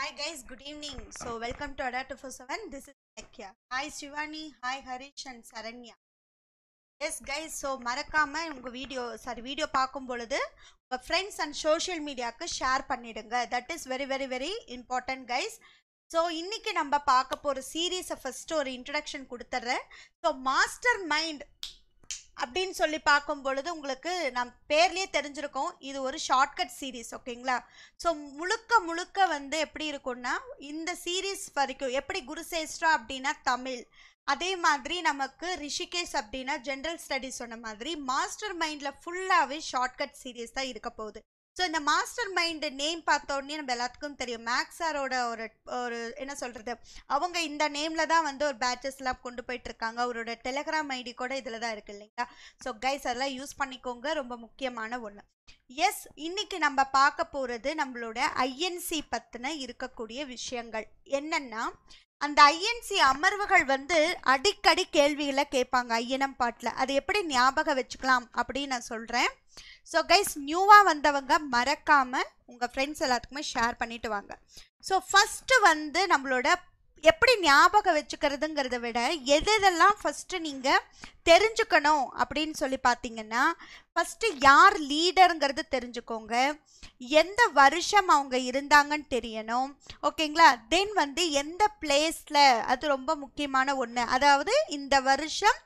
Hi guys good evening so welcome to welcome to Ada seven this is Sakya. Hi Shivani, hi Harish and Saranya yes guys so மறக்காமல் உங்கள் video sorry video பார்க்கும் பொழுது உங்கள் friends and social மீடியாவுக்கு share பண்ணிடுங்க that is very very very important guys so இன்றைக்கி நம்ம பார்க்க போகிற சீரீஸை ஃபஸ்ட்டு ஒரு இன்ட்ரடக்ஷன் கொடுத்துட்றேன் ஸோ மாஸ்டர் மைண்ட் அப்படின்னு சொல்லி பார்க்கும் பொழுது உங்களுக்கு நம் பேர்லேயே தெரிஞ்சிருக்கோம் இது ஒரு ஷார்ட்கட் சீரீஸ் ஓகேங்களா ஸோ முழுக்க முழுக்க வந்து எப்படி இருக்கும்னா இந்த சீரீஸ் வரைக்கும் எப்படி குருசேஷ்டா அப்படின்னா தமிழ் அதே மாதிரி நமக்கு ரிஷிகேஷ் அப்படின்னா ஜென்ரல் ஸ்டடிஸ் சொன்ன மாதிரி மாஸ்டர் மைண்டில் ஃபுல்லாகவே ஷார்ட்கட் சீரீஸ் தான் இருக்க போகுது ஸோ இந்த மாஸ்டர் மைண்டு நேம் பார்த்தோன்னே நம்ம எல்லாத்துக்கும் தெரியும் மேக்ஸாரோட ஒரு ஒரு என்ன சொல்கிறது அவங்க இந்த நேமில் தான் வந்து ஒரு பேட்சஸ்லாம் கொண்டு போயிட்டுருக்காங்க அவரோட டெலகிராம் ஐடி கூட இதில் தான் இருக்குது இல்லைங்களா ஸோ கைஸ் அதெல்லாம் யூஸ் பண்ணிக்கோங்க ரொம்ப முக்கியமான ஒன்று எஸ் இன்னைக்கு நம்ம பார்க்க போகிறது நம்மளோட ஐஎன்சி பற்றின இருக்கக்கூடிய விஷயங்கள் என்னென்னா அந்த ஐஎன்சி அமர்வுகள் வந்து அடிக்கடி கேள்விகளை கேட்பாங்க ஐயனம் பாட்டில் அது எப்படி ஞாபகம் வச்சுக்கலாம் அப்படின்னு நான் சொல்கிறேன் ஸோ கைஸ் நியூவாக வந்தவங்க மறக்காமல் உங்கள் ஃப்ரெண்ட்ஸ் எல்லாத்துக்குமே ஷேர் பண்ணிட்டு வாங்க ஸோ ஃபஸ்ட்டு வந்து நம்மளோட எப்படி ஞாபகம் வச்சுக்கிறதுங்கிறத விட எது எதெல்லாம் ஃபஸ்ட்டு நீங்கள் தெரிஞ்சுக்கணும் அப்படின்னு சொல்லி பார்த்தீங்கன்னா ஃபஸ்ட்டு யார் லீடருங்கிறது தெரிஞ்சுக்கோங்க எந்த வருஷம் அவங்க இருந்தாங்கன்னு தெரியணும் ஓகேங்களா தென் வந்து எந்த பிளேஸில் அது ரொம்ப முக்கியமான ஒன்று அதாவது இந்த வருஷம்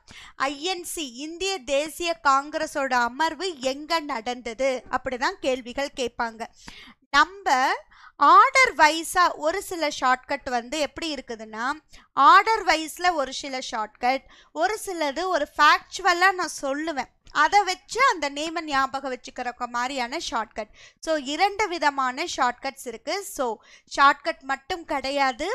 ஐஎன்சி இந்திய தேசிய காங்கிரஸோட அமர்வு எங்கே நடந்தது அப்படி தான் கேள்விகள் கேட்பாங்க நம்ம ஆர்டர் வைஸாக ஒரு சில ஷார்ட்கட் வந்து எப்படி இருக்குதுன்னா ஆர்டர் வைஸில் ஒரு சில ஷார்ட்கட் ஒரு சிலது ஒரு ஃபேக்சுவலாக நான் சொல்லுவேன் அதை வச்சு அந்த நேமை ஞாபகம் வச்சுக்கிற மாதிரியான ஷார்ட்கட் ஸோ இரண்டு விதமான ஷார்ட்கட்ஸ் இருக்குது ஸோ ஷார்ட்கட் மட்டும் கிடையாது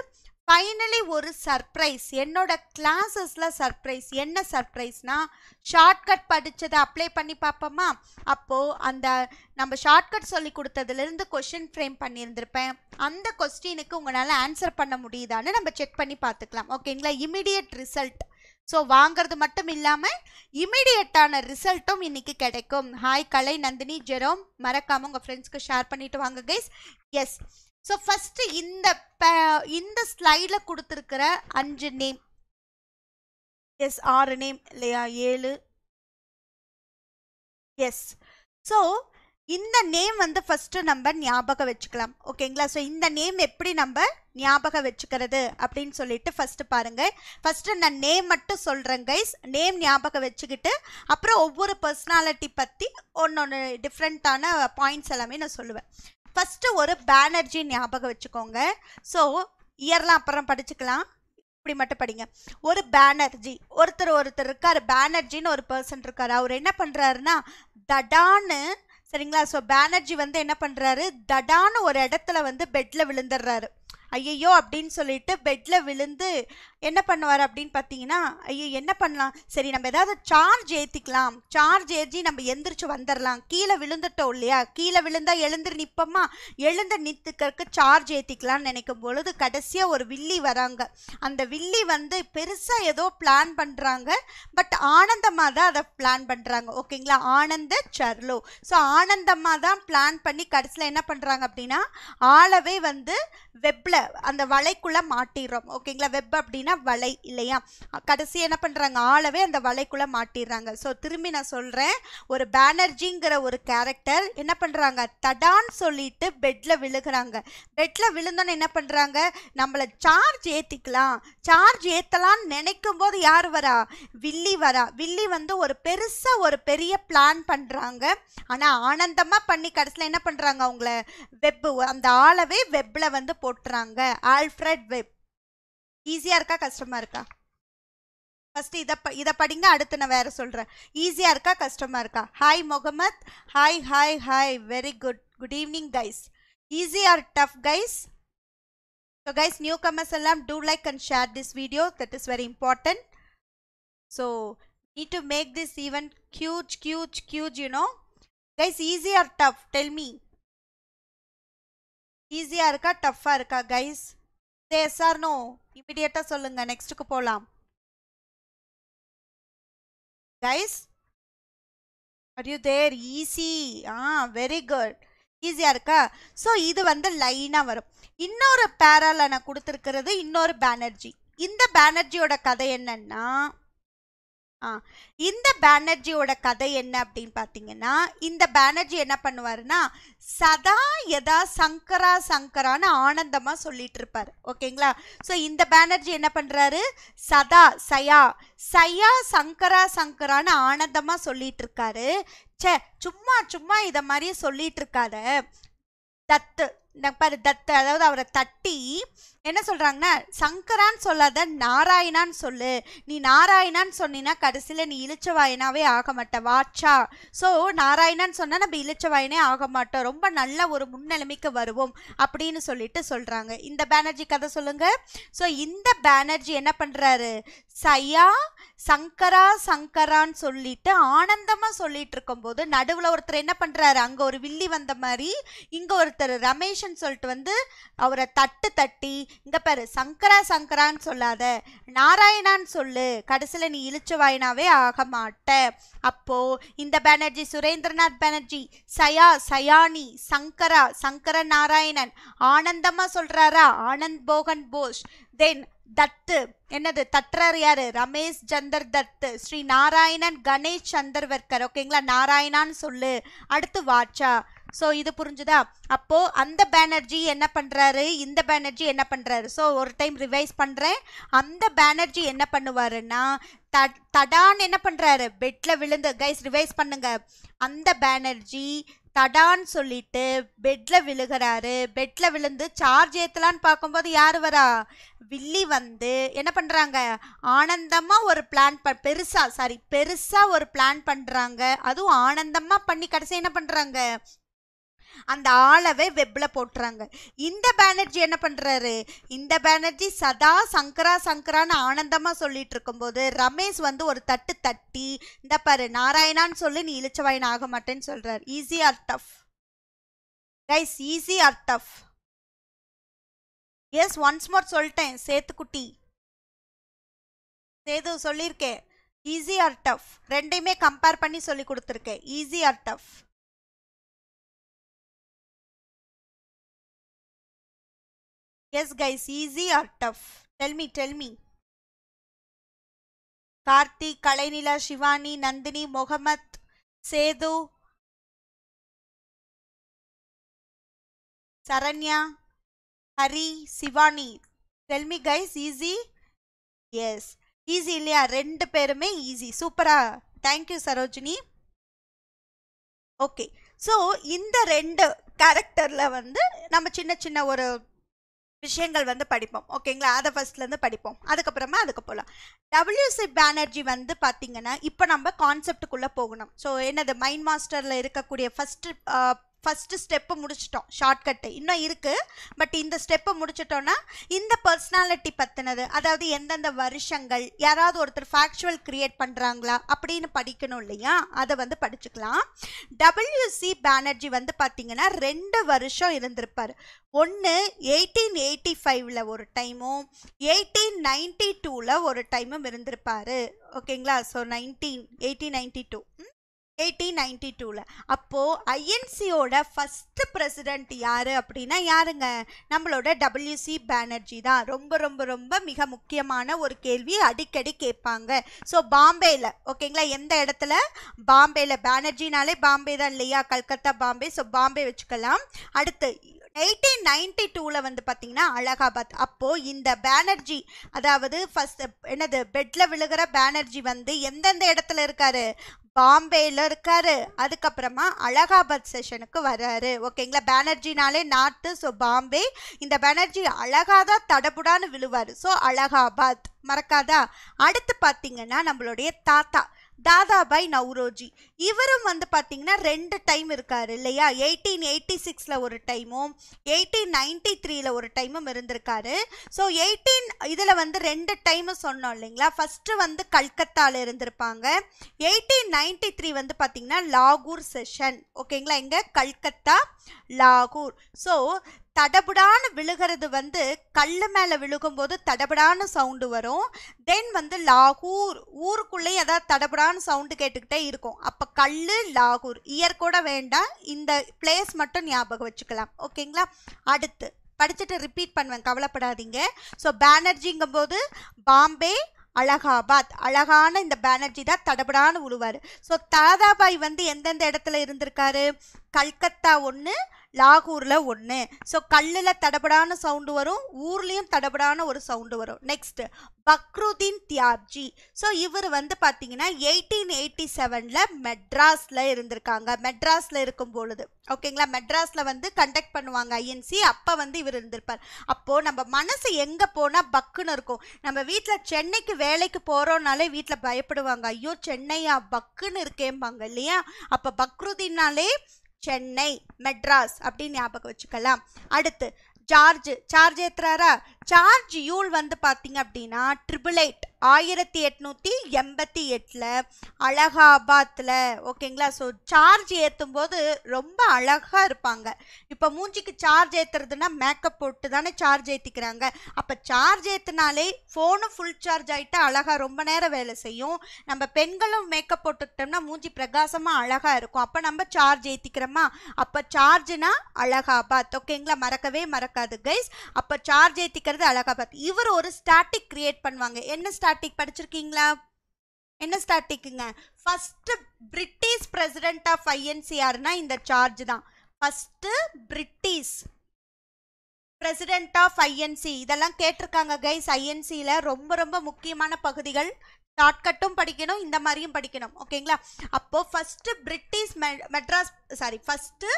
ஃபைனலி ஒரு சர்ப்ரைஸ் என்னோட கிளாஸஸில் சர்ப்ரைஸ் என்ன சர்ப்ரைஸ்னால் ஷார்ட்கட் படித்ததை அப்ளை பண்ணி பார்ப்போமா அப்போது அந்த நம்ம ஷார்ட்கட் சொல்லி கொடுத்ததுலேருந்து கொஷின் ஃப்ரேம் பண்ணியிருந்திருப்பேன் அந்த கொஸ்டினுக்கு உங்களால் ஆன்சர் பண்ண முடியுதான்னு நம்ம செக் பண்ணி பார்த்துக்கலாம் ஓகேங்களா இமிடியட் ரிசல்ட் ஸோ வாங்கிறது மட்டும் இல்லாமல் இமிடியட்டான ரிசல்ட்டும் இன்றைக்கி கிடைக்கும் ஹாய் கலை நந்தினி ஜெரோம் மறக்காமல் உங்கள் ஃப்ரெண்ட்ஸ்க்கு ஷேர் பண்ணிவிட்டு வாங்க கைஸ் எஸ் ஸோ ஃபஸ்ட்டு இந்த இந்த ஸ்லைடில் கொடுத்துருக்கிற அஞ்சு நேம் எஸ் ஆறு நேம் இல்லையா ஏழு எஸ் ஸோ இந்த நேம் வந்து ஃபஸ்ட்டு நம்ம ஞாபகம் வச்சுக்கலாம் ஓகேங்களா ஸோ இந்த நேம் எப்படி நம்ம ஞாபகம் வச்சுக்கிறது அப்படின்னு சொல்லிட்டு ஃபஸ்ட்டு பாருங்கள் ஃபஸ்ட்டு நான் நேம் மட்டும் சொல்கிறேன் கைஸ் நேம் ஞாபகம் வச்சுக்கிட்டு அப்புறம் ஒவ்வொரு பர்சனாலிட்டி பற்றி ஒன்று ஒன்று டிஃப்ரெண்ட்டான பாயிண்ட்ஸ் எல்லாமே நான் சொல்லுவேன் ஃபஸ்ட்டு ஒரு பேனர்ஜி ஞாபகம் வச்சுக்கோங்க ஸோ இயர்லாம் அப்புறம் படிச்சுக்கலாம் இப்படி மட்டும் படிங்க ஒரு பேனர்ஜி ஒருத்தர் ஒருத்தர் இருக்கார் பேனர்ஜின்னு ஒரு பர்சன் இருக்கார் அவர் என்ன பண்ணுறாருன்னா தடான்னு சரிங்களா ஸோ பேனர்ஜி வந்து என்ன பண்ணுறாரு தடான்னு ஒரு இடத்துல வந்து பெட்டில் விழுந்துடுறாரு ஐயையோ அப்படின்னு சொல்லிட்டு பெட்டில் விழுந்து என்ன பண்ணுவார் அப்படின்னு பார்த்தீங்கன்னா ஐயோ என்ன பண்ணலாம் சரி நம்ம ஏதாவது சார்ஜ் ஏற்றிக்கலாம் சார்ஜ் ஏற்றி நம்ம எந்திரிச்சு வந்துடலாம் கீழே விழுந்துட்டோம் இல்லையா கீழே விழுந்தா எழுந்துரு நிற்போமா எழுந்து நித்துக்கிறதுக்கு சார்ஜ் ஏற்றிக்கலாம்னு நினைக்கும் பொழுது கடைசியாக ஒரு வில்லி வராங்க அந்த வில்லி வந்து பெருசாக ஏதோ பிளான் பண்ணுறாங்க பட் ஆனந்தமாக தான் அதை பிளான் பண்ணுறாங்க ஓகேங்களா ஆனந்த சர்லோ ஸோ ஆனந்தமாக தான் பிளான் பண்ணி கடைசியில் என்ன பண்ணுறாங்க அப்படின்னா ஆளவே வந்து வெப்பில் அந்த வலைக்குள்ள மாட்டிடுறோம் ஓகேங்களா வெப் அப்படின்னா வலை இல்லையா கடைசி என்ன பண்ணுறாங்க ஆளவே அந்த வலைக்குள்ள மாட்டிடுறாங்க ஸோ திரும்பி நான் சொல்கிறேன் ஒரு பேனர்ஜிங்கிற ஒரு கேரக்டர் என்ன பண்ணுறாங்க தடான்னு சொல்லிட்டு பெட்டில் விழுகிறாங்க பெட்டில் விழுந்தோன்னு என்ன பண்ணுறாங்க நம்மளை சார்ஜ் ஏற்றிக்கலாம் சார்ஜ் ஏற்றலான்னு நினைக்கும் போது யார் வரா வில்லி வரா வில்லி வந்து ஒரு பெருசாக ஒரு பெரிய பிளான் பண்ணுறாங்க ஆனால் ஆனந்தமாக பண்ணி கடைசியில் என்ன பண்ணுறாங்க அவங்கள வெப் அந்த ஆளவே வெப்பில் வந்து போட்டுறாங்க பண்ணியிருக்காங்க ஆல்ஃப்ரட் வெப் ஈஸியாக இருக்கா கஷ்டமாக இருக்கா ஃபஸ்ட்டு இதை ப இதை படிங்க அடுத்து நான் வேறு சொல்கிறேன் ஈஸியாக இருக்கா கஷ்டமாக இருக்கா hi Mohammed hi hi hi very good good evening guys easy or tough guys so guys newcomers எல்லாம் do like and share this video that is very important so need to make this event huge huge huge you know guys easy or tough tell me ஈஸியாக இருக்கா டஃப்பாக இருக்கா guys இதே எஸ்ஆர்னோ இமிடியேட்டாக சொல்லுங்கள் நெக்ஸ்ட்டுக்கு போகலாம் guys at you there easy ஆ வெரி குட் ஈஸியாக இருக்கா ஸோ இது வந்து லைனாக வரும் இன்னொரு பேரால நான் கொடுத்துருக்கிறது இன்னொரு பேனர்ஜி இந்த பேனர்ஜியோட கதை என்னன்னா இந்த பேனர்ஜியோட கதை என்ன அப்படின்னு பார்த்தீங்கன்னா இந்த பேனர்ஜி என்ன பண்ணுவாருன்னா சதா எதா சங்கரா சங்கரான்னு ஆனந்தமாக சொல்லிட்டு இருப்பார் ஓகேங்களா ஸோ இந்த பேனர்ஜி என்ன பண்ணுறாரு சதா சயா சையா சங்கரா சங்கரான்னு ஆனந்தமாக சொல்லிட்டு இருக்காரு சே சும்மா சும்மா இதை மாதிரி சொல்லிட்டு இருக்காத தத்து பாரு தத்து அதாவது அவரை தட்டி என்ன சொல்கிறாங்கன்னா சங்கரான்னு சொல்லாத நாராயணான்னு சொல்லு நீ நாராயணான்னு சொன்னினா கடைசியில் நீ வாயனாவே ஆக மாட்ட வாட்சா ஸோ நாராயணான்னு சொன்னால் நம்ம வாயனே ஆக மாட்டோம் ரொம்ப நல்ல ஒரு முன்னிலைமைக்கு வருவோம் அப்படின்னு சொல்லிட்டு சொல்கிறாங்க இந்த பேனர்ஜி கதை சொல்லுங்கள் ஸோ இந்த பேனர்ஜி என்ன பண்ணுறாரு சையா சங்கரா சங்கரான்னு சொல்லிட்டு ஆனந்தமாக சொல்லிட்டு இருக்கும்போது நடுவில் ஒருத்தர் என்ன பண்ணுறாரு அங்கே ஒரு வில்லி வந்த மாதிரி இங்கே ஒருத்தர் ரமேஷன் சொல்லிட்டு வந்து அவரை தட்டு தட்டி இந்த பாரு சங்கரா சங்கரான்னு சொல்லாத நாராயணான்னு சொல்லு கடைசியில் நீ வாயினாவே ஆக மாட்ட அப்போ இந்த பேனர்ஜி சுரேந்திரநாத் பேனர்ஜி சயா சயானி சங்கரா சங்கர நாராயணன் ஆனந்தமா சொல்றாரா ஆனந்த் போகன் போஸ் தென் தத்து என்னது தற்றர் யாரு ரமேஷ் சந்தர் தத்து ஸ்ரீ நாராயணன் கணேஷ் சந்தர்வர்கர் ஓகேங்களா நாராயணான்னு சொல்லு அடுத்து வாட்சா ஸோ இது புரிஞ்சுதா அப்போ அந்த பேனர்ஜி என்ன பண்ணுறாரு இந்த பேனர்ஜி என்ன பண்ணுறாரு ஸோ ஒரு டைம் ரிவைஸ் பண்ணுறேன் அந்த பேனர்ஜி என்ன பண்ணுவாருன்னா த தடான் என்ன பண்ணுறாரு பெட்டில் விழுந்து கைஸ் ரிவைஸ் பண்ணுங்க அந்த பேனர்ஜி தடான்னு சொல்லிட்டு பெட்டில் விழுகிறாரு பெட்டில் விழுந்து சார்ஜ் ஏற்றலான்னு பார்க்கும்போது யார் வரா வில்லி வந்து என்ன பண்ணுறாங்க ஆனந்தமாக ஒரு பிளான் ப பெருசாக சாரி பெருசாக ஒரு பிளான் பண்ணுறாங்க அதுவும் ஆனந்தமாக பண்ணி கடைசி என்ன பண்ணுறாங்க அந்த ஆளவே வெப்பில் போட்டுறாங்க இந்த பேனர்ஜி என்ன பண்ணுறாரு இந்த பேனர்ஜி சதா சங்கரா சங்கரான்னு ஆனந்தமாக சொல்லிட்டு இருக்கும்போது ரமேஷ் வந்து ஒரு தட்டு தட்டி இந்த பாரு நாராயணான்னு சொல்லி நீ இழிச்சவாயின் ஆக மாட்டேன்னு சொல்கிறார் easy or tough guys easy or tough yes once more சொல்லிட்டேன் சேத்துக்குட்டி சேது சொல்லியிருக்கேன் ஈஸி ஆர் டஃப் ரெண்டையுமே கம்பேர் பண்ணி சொல்லி கொடுத்துருக்கேன் easy or tough yes guys easy or tough tell me tell me Karthi Kalainila Shivani Nandini Mohammed Sethu Saranya Hari Shivani tell me guys easy yes easy இல்லையா ரெண்டு பேருமே ஈஸி சூப்பரா தேங்க்யூ சரோஜினி ஓகே ஸோ இந்த ரெண்டு கேரக்டரில் வந்து நம்ம சின்ன சின்ன ஒரு விஷயங்கள் வந்து படிப்போம் ஓகேங்களா அதை ஃபஸ்ட்லேருந்து படிப்போம் அதுக்கப்புறமா அதுக்கு போகலாம் டபிள்யூசி பேனர்ஜி வந்து பார்த்திங்கன்னா இப்போ நம்ம கான்செப்டுக்குள்ளே போகணும் ஸோ என்னது மைண்ட் மாஸ்டரில் இருக்கக்கூடிய ஃபஸ்ட்டு ஃபஸ்ட்டு ஸ்டெப்பை முடிச்சிட்டோம் ஷார்ட்கட்டு இன்னும் இருக்குது பட் இந்த ஸ்டெப்பை முடிச்சிட்டோன்னா இந்த பர்சனாலிட்டி பற்றினது அதாவது எந்தெந்த வருஷங்கள் யாராவது ஒருத்தர் ஃபேக்சுவல் க்ரியேட் பண்ணுறாங்களா அப்படின்னு படிக்கணும் இல்லையா அதை வந்து படிச்சுக்கலாம் டபிள்யூசி பேனர்ஜி வந்து பார்த்திங்கன்னா ரெண்டு வருஷம் இருந்திருப்பார் ஒன்று எயிட்டீன் எயிட்டி ஃபைவ்ல ஒரு டைமும் எயிட்டீன் நைன்டி டூவில் ஒரு டைமும் இருந்திருப்பார் ஓகேங்களா so nineteen eighteen ninety two eighteen ninety டூவில் அப்போது ஐஎன்சியோட ஃபஸ்ட்டு பிரசிடெண்ட் யார் அப்படின்னா யாருங்க நம்மளோட டபிள்யூசி பேனர்ஜி தான் ரொம்ப ரொம்ப ரொம்ப மிக முக்கியமான ஒரு கேள்வி அடிக்கடி கேட்பாங்க ஸோ பாம்பேயில் ஓகேங்களா எந்த இடத்துல பாம்பேயில் பேனர்ஜினாலே பாம்பே தான் இல்லையா கல்கத்தா பாம்பே ஸோ பாம்பே வச்சுக்கலாம் அடுத்து எயிட்டீன் நைன்டி டூவில் வந்து பார்த்திங்கன்னா அலகாபாத் அப்போது இந்த பேனர்ஜி அதாவது ஃபஸ்ட்டு என்னது பெட்டில் விழுகிற பேனர்ஜி வந்து எந்தெந்த இடத்துல இருக்கார் பாம்பேயில் இருக்கார் அதுக்கப்புறமா அலகாபாத் செஷனுக்கு வர்றாரு ஓகேங்களா பேனர்ஜினாலே நார்த்து ஸோ பாம்பே இந்த பேனர்ஜி அழகாதான் தான் தடபுடான்னு விழுவார் ஸோ அலகாபாத் மறக்காதா அடுத்து பார்த்தீங்கன்னா நம்மளுடைய தாத்தா தாதாபாய் நவ்ரோஜி இவரும் வந்து பார்த்தீங்கன்னா ரெண்டு டைம் இருக்கார் இல்லையா எயிட்டீன் எயிட்டி சிக்ஸில் ஒரு டைமும் எயிட்டீன் நைன்டி த்ரீல ஒரு டைமும் இருந்திருக்காரு ஸோ எயிட்டீன் இதில் வந்து ரெண்டு டைமும் சொன்னோம் இல்லைங்களா ஃபஸ்ட்டு வந்து கல்கத்தாவில் இருந்திருப்பாங்க எயிட்டீன் நைன்டி த்ரீ வந்து பார்த்தீங்கன்னா லாகூர் செஷன் ஓகேங்களா இங்கே கல்கத்தா லாகூர் ஸோ தடபுடான விழுகிறது வந்து கல் மேலே விழுகும்போது தடபுடான சவுண்டு வரும் தென் வந்து லாகூர் ஊருக்குள்ளேயும் ஏதாவது தடபுடான சவுண்டு கேட்டுக்கிட்டே இருக்கும் அப்போ கல் லாகூர் இயர் கூட வேண்டாம் இந்த பிளேஸ் மட்டும் ஞாபகம் வச்சுக்கலாம் ஓகேங்களா அடுத்து படிச்சுட்டு ரிப்பீட் பண்ணுவேன் கவலைப்படாதீங்க ஸோ பேனர்ஜிங்கும் போது பாம்பே அலகாபாத் அழகான இந்த பேனர்ஜி தான் தடபுடான விழுவார் ஸோ தாதாபாய் வந்து எந்தெந்த இடத்துல இருந்திருக்காரு கல்கத்தா ஒன்று லாகூரில் ஒன்று ஸோ கல்லில் தடபடான சவுண்டு வரும் ஊர்லேயும் தடபடான ஒரு சவுண்டு வரும் நெக்ஸ்ட் பக்ருதீன் தியாப்ஜி ஸோ இவர் வந்து பார்த்தீங்கன்னா எயிட்டீன் எயிட்டி செவனில் மெட்ராஸில் இருந்திருக்காங்க மெட்ராஸில் இருக்கும் பொழுது ஓகேங்களா மெட்ராஸில் வந்து கண்டக்ட் பண்ணுவாங்க ஐஎன்சி அப்போ வந்து இவர் இருந்திருப்பார் அப்போது நம்ம மனசு எங்கே போனால் பக்குன்னு இருக்கும் நம்ம வீட்டில் சென்னைக்கு வேலைக்கு போகிறோம்னாலே வீட்டில் பயப்படுவாங்க ஐயோ சென்னையா பக்குன்னு இருக்கேம்பாங்க இல்லையா அப்போ பக்ருதீன்னாலே சென்னை மெட்ராஸ் அப்படின்னு ஞாபகம் வச்சுக்கலாம் அடுத்து சார்ஜ் சார்ஜ் ஏத்துறாரா சார்ஜ் யூல் வந்து பார்த்தீங்க அப்படின்னா ட்ரிபிள் எயிட் ஆயிரத்தி எட்நூற்றி எண்பத்தி எட்டில் அலகாபாத்தில் ஓகேங்களா ஸோ சார்ஜ் ஏற்றும் போது ரொம்ப அழகாக இருப்பாங்க இப்போ மூஞ்சிக்கு சார்ஜ் ஏற்றுறதுன்னா மேக்கப் போட்டு தானே சார்ஜ் ஏற்றிக்கிறாங்க அப்போ சார்ஜ் ஏற்றினாலே ஃபோனும் ஃபுல் சார்ஜ் ஆகிட்டு அழகாக ரொம்ப நேரம் வேலை செய்யும் நம்ம பெண்களும் மேக்கப் போட்டுக்கிட்டோம்னா மூஞ்சி பிரகாசமாக அழகாக இருக்கும் அப்போ நம்ம சார்ஜ் ஏற்றிக்கிறோமா அப்போ சார்ஜ்னா அழகாபாத் ஓகேங்களா மறக்கவே மறக்காது கைஸ் அப்போ சார்ஜ் ஏற்றிக்கிறது அப்படிங்கிறது பார்த்து இவர் ஒரு ஸ்டாட்டிக் கிரியேட் பண்ணுவாங்க என்ன ஸ்டாட்டிக் படிச்சிருக்கீங்களா என்ன ஸ்டாட்டிக்குங்க ஃபஸ்ட்டு பிரிட்டிஷ் பிரசிடென்ட் ஆஃப் ஐஎன்சிஆர்னா இந்த சார்ஜ் தான் first British president of INC இதெல்லாம் கேட்டிருக்காங்க கைஸ் ஐஎன்சியில் ரொம்ப ரொம்ப முக்கியமான பகுதிகள் ஷார்ட்கட்டும் படிக்கணும் இந்த மாதிரியும் படிக்கணும் ஓகேங்களா அப்போது first British Madras sorry first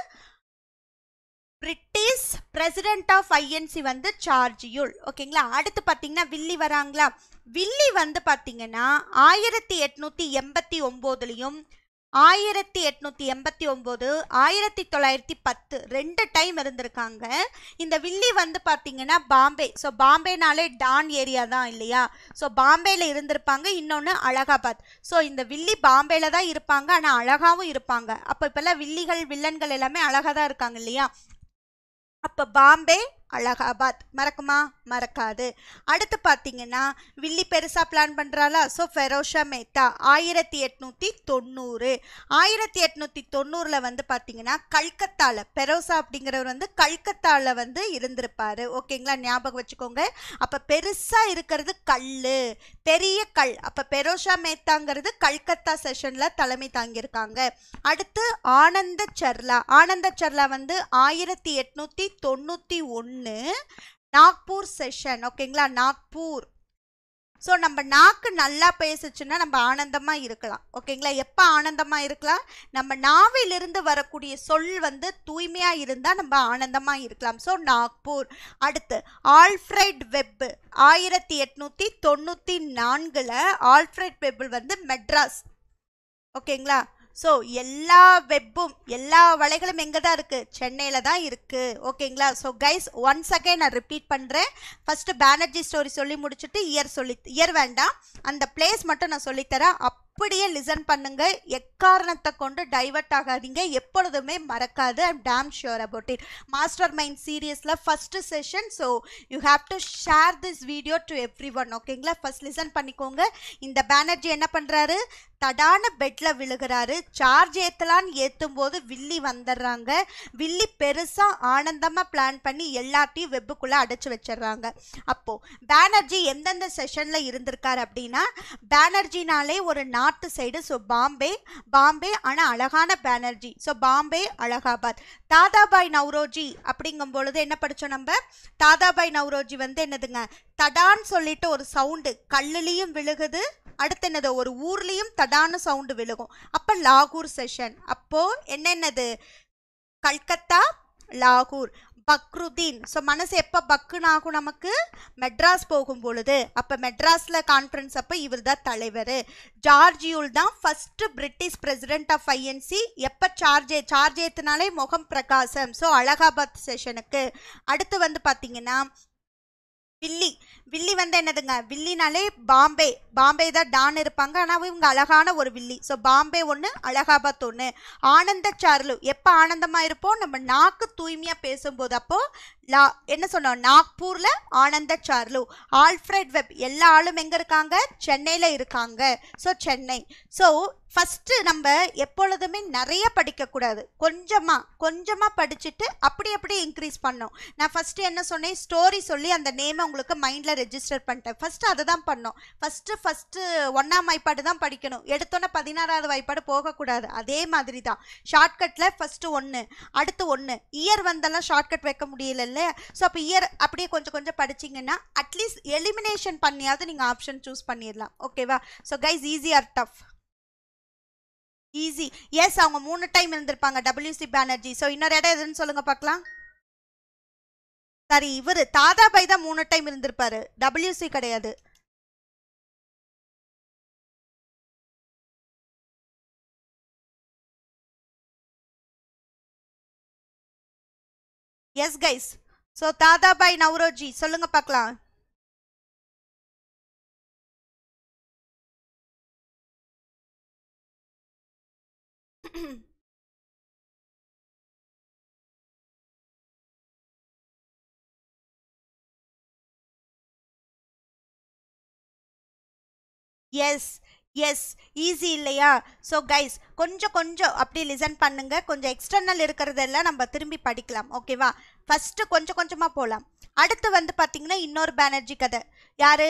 British president of INC வந்து சார்ஜியுல் ஓகேங்களா அடுத்து பார்த்தீங்கன்னா வில்லி வராங்களா வில்லி வந்து பார்த்தீங்கன்னா ஆயிரத்தி எட்நூற்றி எண்பத்தி ஒம்போதுலேயும் ஆயிரத்தி எட்நூற்றி எண்பத்தி ஒம்பது ஆயிரத்தி தொள்ளாயிரத்தி பத்து ரெண்டு டைம் இருந்திருக்காங்க இந்த வில்லி வந்து பார்த்தீங்கன்னா பாம்பே ஸோ பாம்பேனாலே டான் ஏரியா தான் இல்லையா ஸோ பாம்பேல இருந்திருப்பாங்க இன்னொன்று அலகாபாத் ஸோ இந்த வில்லி பாம்பேயில் தான் இருப்பாங்க ஆனால் அழகாகவும் இருப்பாங்க அப்போ இப்போல்லாம் வில்லிகள் வில்லன்கள் எல்லாமே அழகாக தான் இருக்காங்க இல்லையா upper bombay அலகாபாத் மறக்குமா மறக்காது அடுத்து பார்த்தீங்கன்னா வில்லி பெருசாக பிளான் பண்ணுறாளா ஸோ ஃபெரோஷா மேத்தா ஆயிரத்தி எட்நூற்றி தொண்ணூறு ஆயிரத்தி எட்நூற்றி தொண்ணூறில் வந்து பார்த்தீங்கன்னா கல்கத்தாவில் பெரோசா அப்படிங்கிறவர் வந்து கல்கத்தாவில் வந்து இருந்திருப்பார் ஓகேங்களா ஞாபகம் வச்சுக்கோங்க அப்போ பெருசாக இருக்கிறது கல் பெரிய கல் அப்போ பெரோஷா மேத்தாங்கிறது கல்கத்தா செஷனில் தலைமை தாங்கியிருக்காங்க அடுத்து ஆனந்த சர்லா ஆனந்த சர்லா வந்து ஆயிரத்தி எட்நூற்றி தொண்ணூற்றி ஒன்று ஒன்று நாக்பூர் செஷன் ஓகேங்களா நாக்பூர் ஸோ நம்ம நாக்கு நல்லா பேசுச்சுன்னா நம்ம ஆனந்தமாக இருக்கலாம் ஓகேங்களா எப்போ ஆனந்தமாக இருக்கலாம் நம்ம நாவிலிருந்து வரக்கூடிய சொல் வந்து தூய்மையாக இருந்தால் நம்ம ஆனந்தமாக இருக்கலாம் ஸோ நாக்பூர் அடுத்து ஆல்ஃப்ரைட் வெப்பு ஆயிரத்தி எட்நூற்றி தொண்ணூற்றி நான்கில் ஆல்ஃப்ரைட் வெப்பு வந்து மெட்ராஸ் ஓகேங்களா ஸோ எல்லா வெப்பும் எல்லா வலைகளும் எங்கே தான் இருக்குது சென்னையில் தான் இருக்குது ஓகேங்களா ஸோ கைஸ் ஒன்ஸ் அகைன் நான் ரிப்பீட் பண்ணுறேன் ஃபஸ்ட்டு பேனர்ஜி ஸ்டோரி சொல்லி முடிச்சுட்டு இயர் சொல்லி இயர் வேண்டாம் அந்த பிளேஸ் மட்டும் நான் சொல்லித்தரேன் அப் அப்படியே லிசன் பண்ணுங்க எக்காரணத்தை கொண்டு டைவர்ட் ஆகாதீங்க எப்பொழுதுமே மறக்காது I'm damn sure about it master mind சீரியஸில் first session so you have to share this video to everyone ஓகேங்களா ஃபஸ்ட் லிசன் பண்ணிக்கோங்க இந்த பேனர்ஜி என்ன பண்ணுறாரு தடான பெட்டில் விழுகிறாரு சார்ஜ் ஏற்றலான்னு ஏற்றும் போது வில்லி வந்துடுறாங்க வில்லி பெருசாக ஆனந்தமாக பிளான் பண்ணி எல்லாத்தையும் வெப்புக்குள்ளே அடைச்சி வச்சிடுறாங்க அப்போது பேனர்ஜி எந்தெந்த செஷனில் இருந்திருக்கார் அப்படின்னா பேனர்ஜினாலே ஒரு நாள் north side so Bombay Bombay ஆனால் அழகான பேனர்ஜி ஸோ பாம்பே அலகாபாத் தாதாபாய் நவ்ரோஜி அப்படிங்கும் பொழுது என்ன படித்தோம் நம்ம தாதாபாய் நவ்ரோஜி வந்து என்னதுங்க தடான்னு சொல்லிட்டு ஒரு சவுண்டு கல்லுலேயும் விழுகுது அடுத்து என்னது ஒரு ஊர்லேயும் தடான்னு சவுண்டு விழுகும் அப்போ லாகூர் செஷன் அப்போது என்னென்னது கல்கத்தா லாகூர் பக்ருதீன் ஸோ மனசு எப்போ பக்குன்னு ஆகும் நமக்கு மெட்ராஸ் போகும் பொழுது அப்போ மெட்ராஸில் கான்ஃபரன்ஸ் அப்போ இவர் தான் தலைவர் ஜார்ஜியூல் தான் first British president of INC எப்போ சார்ஜே ஏற்றுனாலே முகம் பிரகாசம் ஸோ அலகாபாத் செஷனுக்கு அடுத்து வந்து பார்த்தீங்கன்னா வில்லி வில்லி வந்து என்னதுங்க வில்லினாலே பாம்பே பாம்பே தான் டான் இருப்பாங்க ஆனால் இவங்க அழகான ஒரு வில்லி ஸோ பாம்பே ஒன்று அலகாபாத் ஒன்று ஆனந்த சார்லு எப்போ ஆனந்தமாக இருப்போம் நம்ம நாக்கு தூய்மையாக பேசும்போது அப்போது லா என்ன சொன்னோம் நாக்பூரில் ஆனந்த சார்லு ஆல்ஃப்ரெட் வெப் எல்லா ஆளும் எங்கே இருக்காங்க சென்னையில் இருக்காங்க ஸோ சென்னை ஸோ ஃபஸ்ட்டு நம்ம எப்பொழுதுமே நிறைய படிக்கக்கூடாது கொஞ்சமாக கொஞ்சமாக படிச்சுட்டு அப்படி அப்படியே இன்க்ரீஸ் பண்ணோம் நான் ஃபஸ்ட்டு என்ன சொன்னேன் ஸ்டோரி சொல்லி அந்த நேமை உங்களுக்கு மைண்டில் ரெஜிஸ்டர் பண்ணிட்டேன் ஃபஸ்ட்டு அதை தான் பண்ணோம் ஃபஸ்ட்டு ஃபஸ்ட்டு ஒன்றாம் வாய்ப்பாடு தான் படிக்கணும் எடுத்தோன்னே பதினாறாவது வாய்ப்பாடு போகக்கூடாது அதே மாதிரி தான் ஷார்ட்கட்டில் ஃபஸ்ட்டு ஒன்று அடுத்து ஒன்று இயர் வந்தெல்லாம் ஷார்ட்கட் வைக்க முடியல ஸோ அப்போ இயர் அப்படியே கொஞ்சம் கொஞ்சம் படிச்சிங்கன்னா அட்லீஸ்ட் எலிமினேஷன் பண்ணியாவது நீங்கள் ஆப்ஷன் சூஸ் பண்ணிடலாம் ஓகேவா so guys easy or tough easy yes அவங்க மூணு டைம் இருந்திருப்பாங்க டபிள்யூசி பேனர்ஜி ஸோ இன்னொரு இடம் எதுன்னு சொல்லுங்கள் பார்க்கலாம் சரி இவர் தாதாபாய் தான் மூணு டைம் இருந்திருப்பாரு டபிள்யூசி கிடையாது yes guys so Dadabhai Naoroji சொல்லுங்க பார்க்கலாம் mm எஸ் எஸ் ஈஸி இல்லையா ஸோ கைஸ் கொஞ்சம் கொஞ்சம் அப்படி லிசன் பண்ணுங்கள் கொஞ்சம் எக்ஸ்டர்னல் இருக்கிறதெல்லாம் நம்ம திரும்பி படிக்கலாம் ஓகேவா ஃபஸ்ட்டு கொஞ்சம் கொஞ்சமாக போகலாம் அடுத்து வந்து பார்த்திங்கன்னா இன்னொரு பேனர்ஜி கதை யார்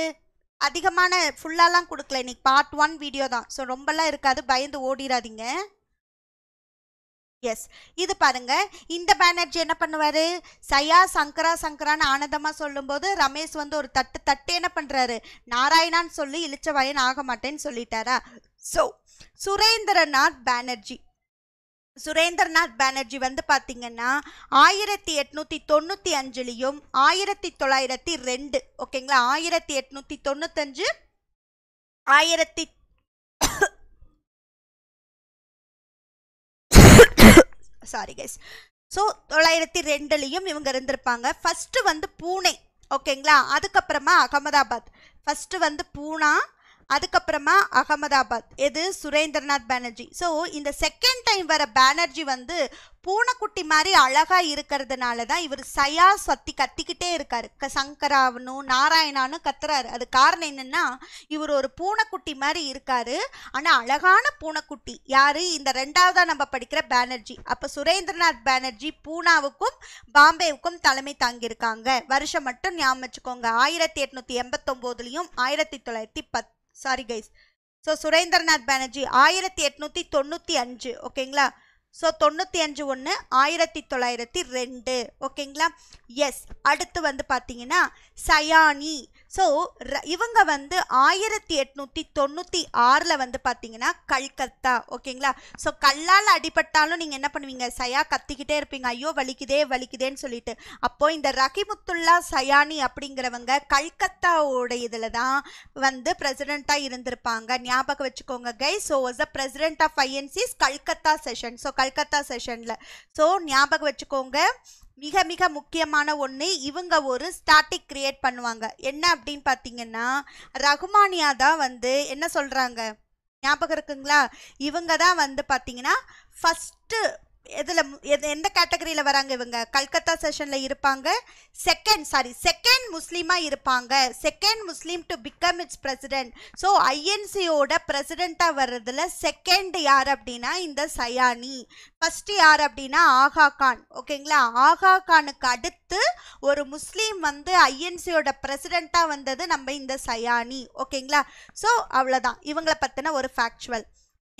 அதிகமான ஃபுல்லாலாம் கொடுக்கல இன்னைக்கு பார்ட் ஒன் வீடியோ தான் ஸோ ரொம்பலாம் இருக்காது பயந்து ஓடிடாதீங்க எஸ் இது பாருங்க இந்த பேனர்ஜி என்ன பண்ணுவார் சயா சங்கரா சங்கரான்னு ஆனந்தமாக சொல்லும்போது ரமேஷ் வந்து ஒரு தட்டு தட்டு என்ன பண்ணுறாரு நாராயணான்னு சொல்லி இழிச்ச வயன் ஆக மாட்டேன்னு சொல்லிட்டாரா ஸோ சுரேந்திரநாத் பேனர்ஜி சுரேந்திரநாத் பானர்ஜி வந்து பார்த்தீங்கன்னா ஆயிரத்தி எட்நூற்றி தொண்ணூற்றி அஞ்சுலையும் ஆயிரத்தி தொள்ளாயிரத்தி ரெண்டு ஓகேங்களா ஆயிரத்தி எட்நூற்றி தொண்ணூத்தஞ்சு ஆயிரத்தி சாரி கைஸ் ஸோ தொள்ளாயிரத்தி ரெண்டுலேயும் இவங்க இருந்திருப்பாங்க ஃபஸ்ட்டு வந்து பூனே ஓகேங்களா அதுக்கப்புறமா அகமதாபாத் ஃபஸ்ட்டு வந்து பூனா அதுக்கப்புறமா அகமதாபாத் எது சுரேந்திரநாத் பானர்ஜி ஸோ இந்த செகண்ட் டைம் வர பானர்ஜி வந்து பூனைக்குட்டி மாதிரி அழகாக இருக்கிறதுனால தான் இவர் சயா சத்தி கத்திக்கிட்டே இருக்கார் க சங்கராவனும் நாராயணானும் கத்துறாரு அது காரணம் என்னென்னா இவர் ஒரு பூனைக்குட்டி மாதிரி இருக்கார் ஆனால் அழகான பூனைக்குட்டி யார் இந்த ரெண்டாவதாக நம்ம படிக்கிற பானர்ஜி அப்போ சுரேந்திரநாத் பானர்ஜி பூனாவுக்கும் பாம்பேவுக்கும் தலைமை தாங்கியிருக்காங்க வருஷம் மட்டும் ஞாபகம் வச்சுக்கோங்க ஆயிரத்தி எட்நூற்றி எண்பத்தொம்போதுலேயும் ஆயிரத்தி தொள்ளாயிரத்தி பத்து sorry guys so Surendranath Banerjee ஆயிரத்தி எட்நூற்றி தொண்ணூற்றி அஞ்சு ஓகேங்களா ஸோ தொண்ணூற்றி அஞ்சு ஒன்று ஆயிரத்தி தொள்ளாயிரத்தி ரெண்டு ஓகேங்களா எஸ் அடுத்து வந்து பார்த்தீங்கன்னா சயானி ஸோ இவங்க வந்து ஆயிரத்தி எட்நூற்றி தொண்ணூற்றி ஆறில் வந்து பார்த்தீங்கன்னா கல்கத்தா ஓகேங்களா ஸோ கல்லால் அடிபட்டாலும் நீங்கள் என்ன பண்ணுவீங்க சயா கத்திக்கிட்டே இருப்பீங்க ஐயோ வலிக்குதே வலிக்குதேன்னு சொல்லிட்டு அப்போது இந்த ரஹிமுத்துல்லா சயானி அப்படிங்கிறவங்க கல்கத்தாவோட இதில் தான் வந்து பிரசிடெண்ட்டாக இருந்திருப்பாங்க ஞாபகம் வச்சுக்கோங்க guy so was a president of INC's Calcutta session so Calcutta செஷனில் ஸோ ஞாபகம் வச்சுக்கோங்க மிக மிக முக்கியமான ஒன்று இவங்க ஒரு ஸ்டாட்டிக் கிரியேட் பண்ணுவாங்க என்ன அப்படின்னு பார்த்தீங்கன்னா ரகுமானியா தான் வந்து என்ன சொல்கிறாங்க ஞாபகம் இருக்குங்களா இவங்க தான் வந்து பார்த்தீங்கன்னா ஃபஸ்ட்டு எதில் எது எந்த கேட்டகரியில் வராங்க இவங்க கல்கத்தா செஷனில் இருப்பாங்க செகண்ட் சாரி செகண்ட் முஸ்லீமாக இருப்பாங்க second Muslim to become its president so ஐஎன்சியோட பிரசிடெண்ட்டாக வர்றதுல செகண்ட் யார் அப்படின்னா இந்த சயானி ஃபஸ்ட்டு யார் அப்படின்னா ஆகா கான் ஓகேங்களா ஆகா கானுக்கு அடுத்து ஒரு முஸ்லீம் வந்து ஐஎன்சியோட பிரசிடெண்ட்டாக வந்தது நம்ம இந்த சயானி ஓகேங்களா ஸோ அவ்வளோதான் இவங்களை பற்றின ஒரு ஃபேக்சுவல்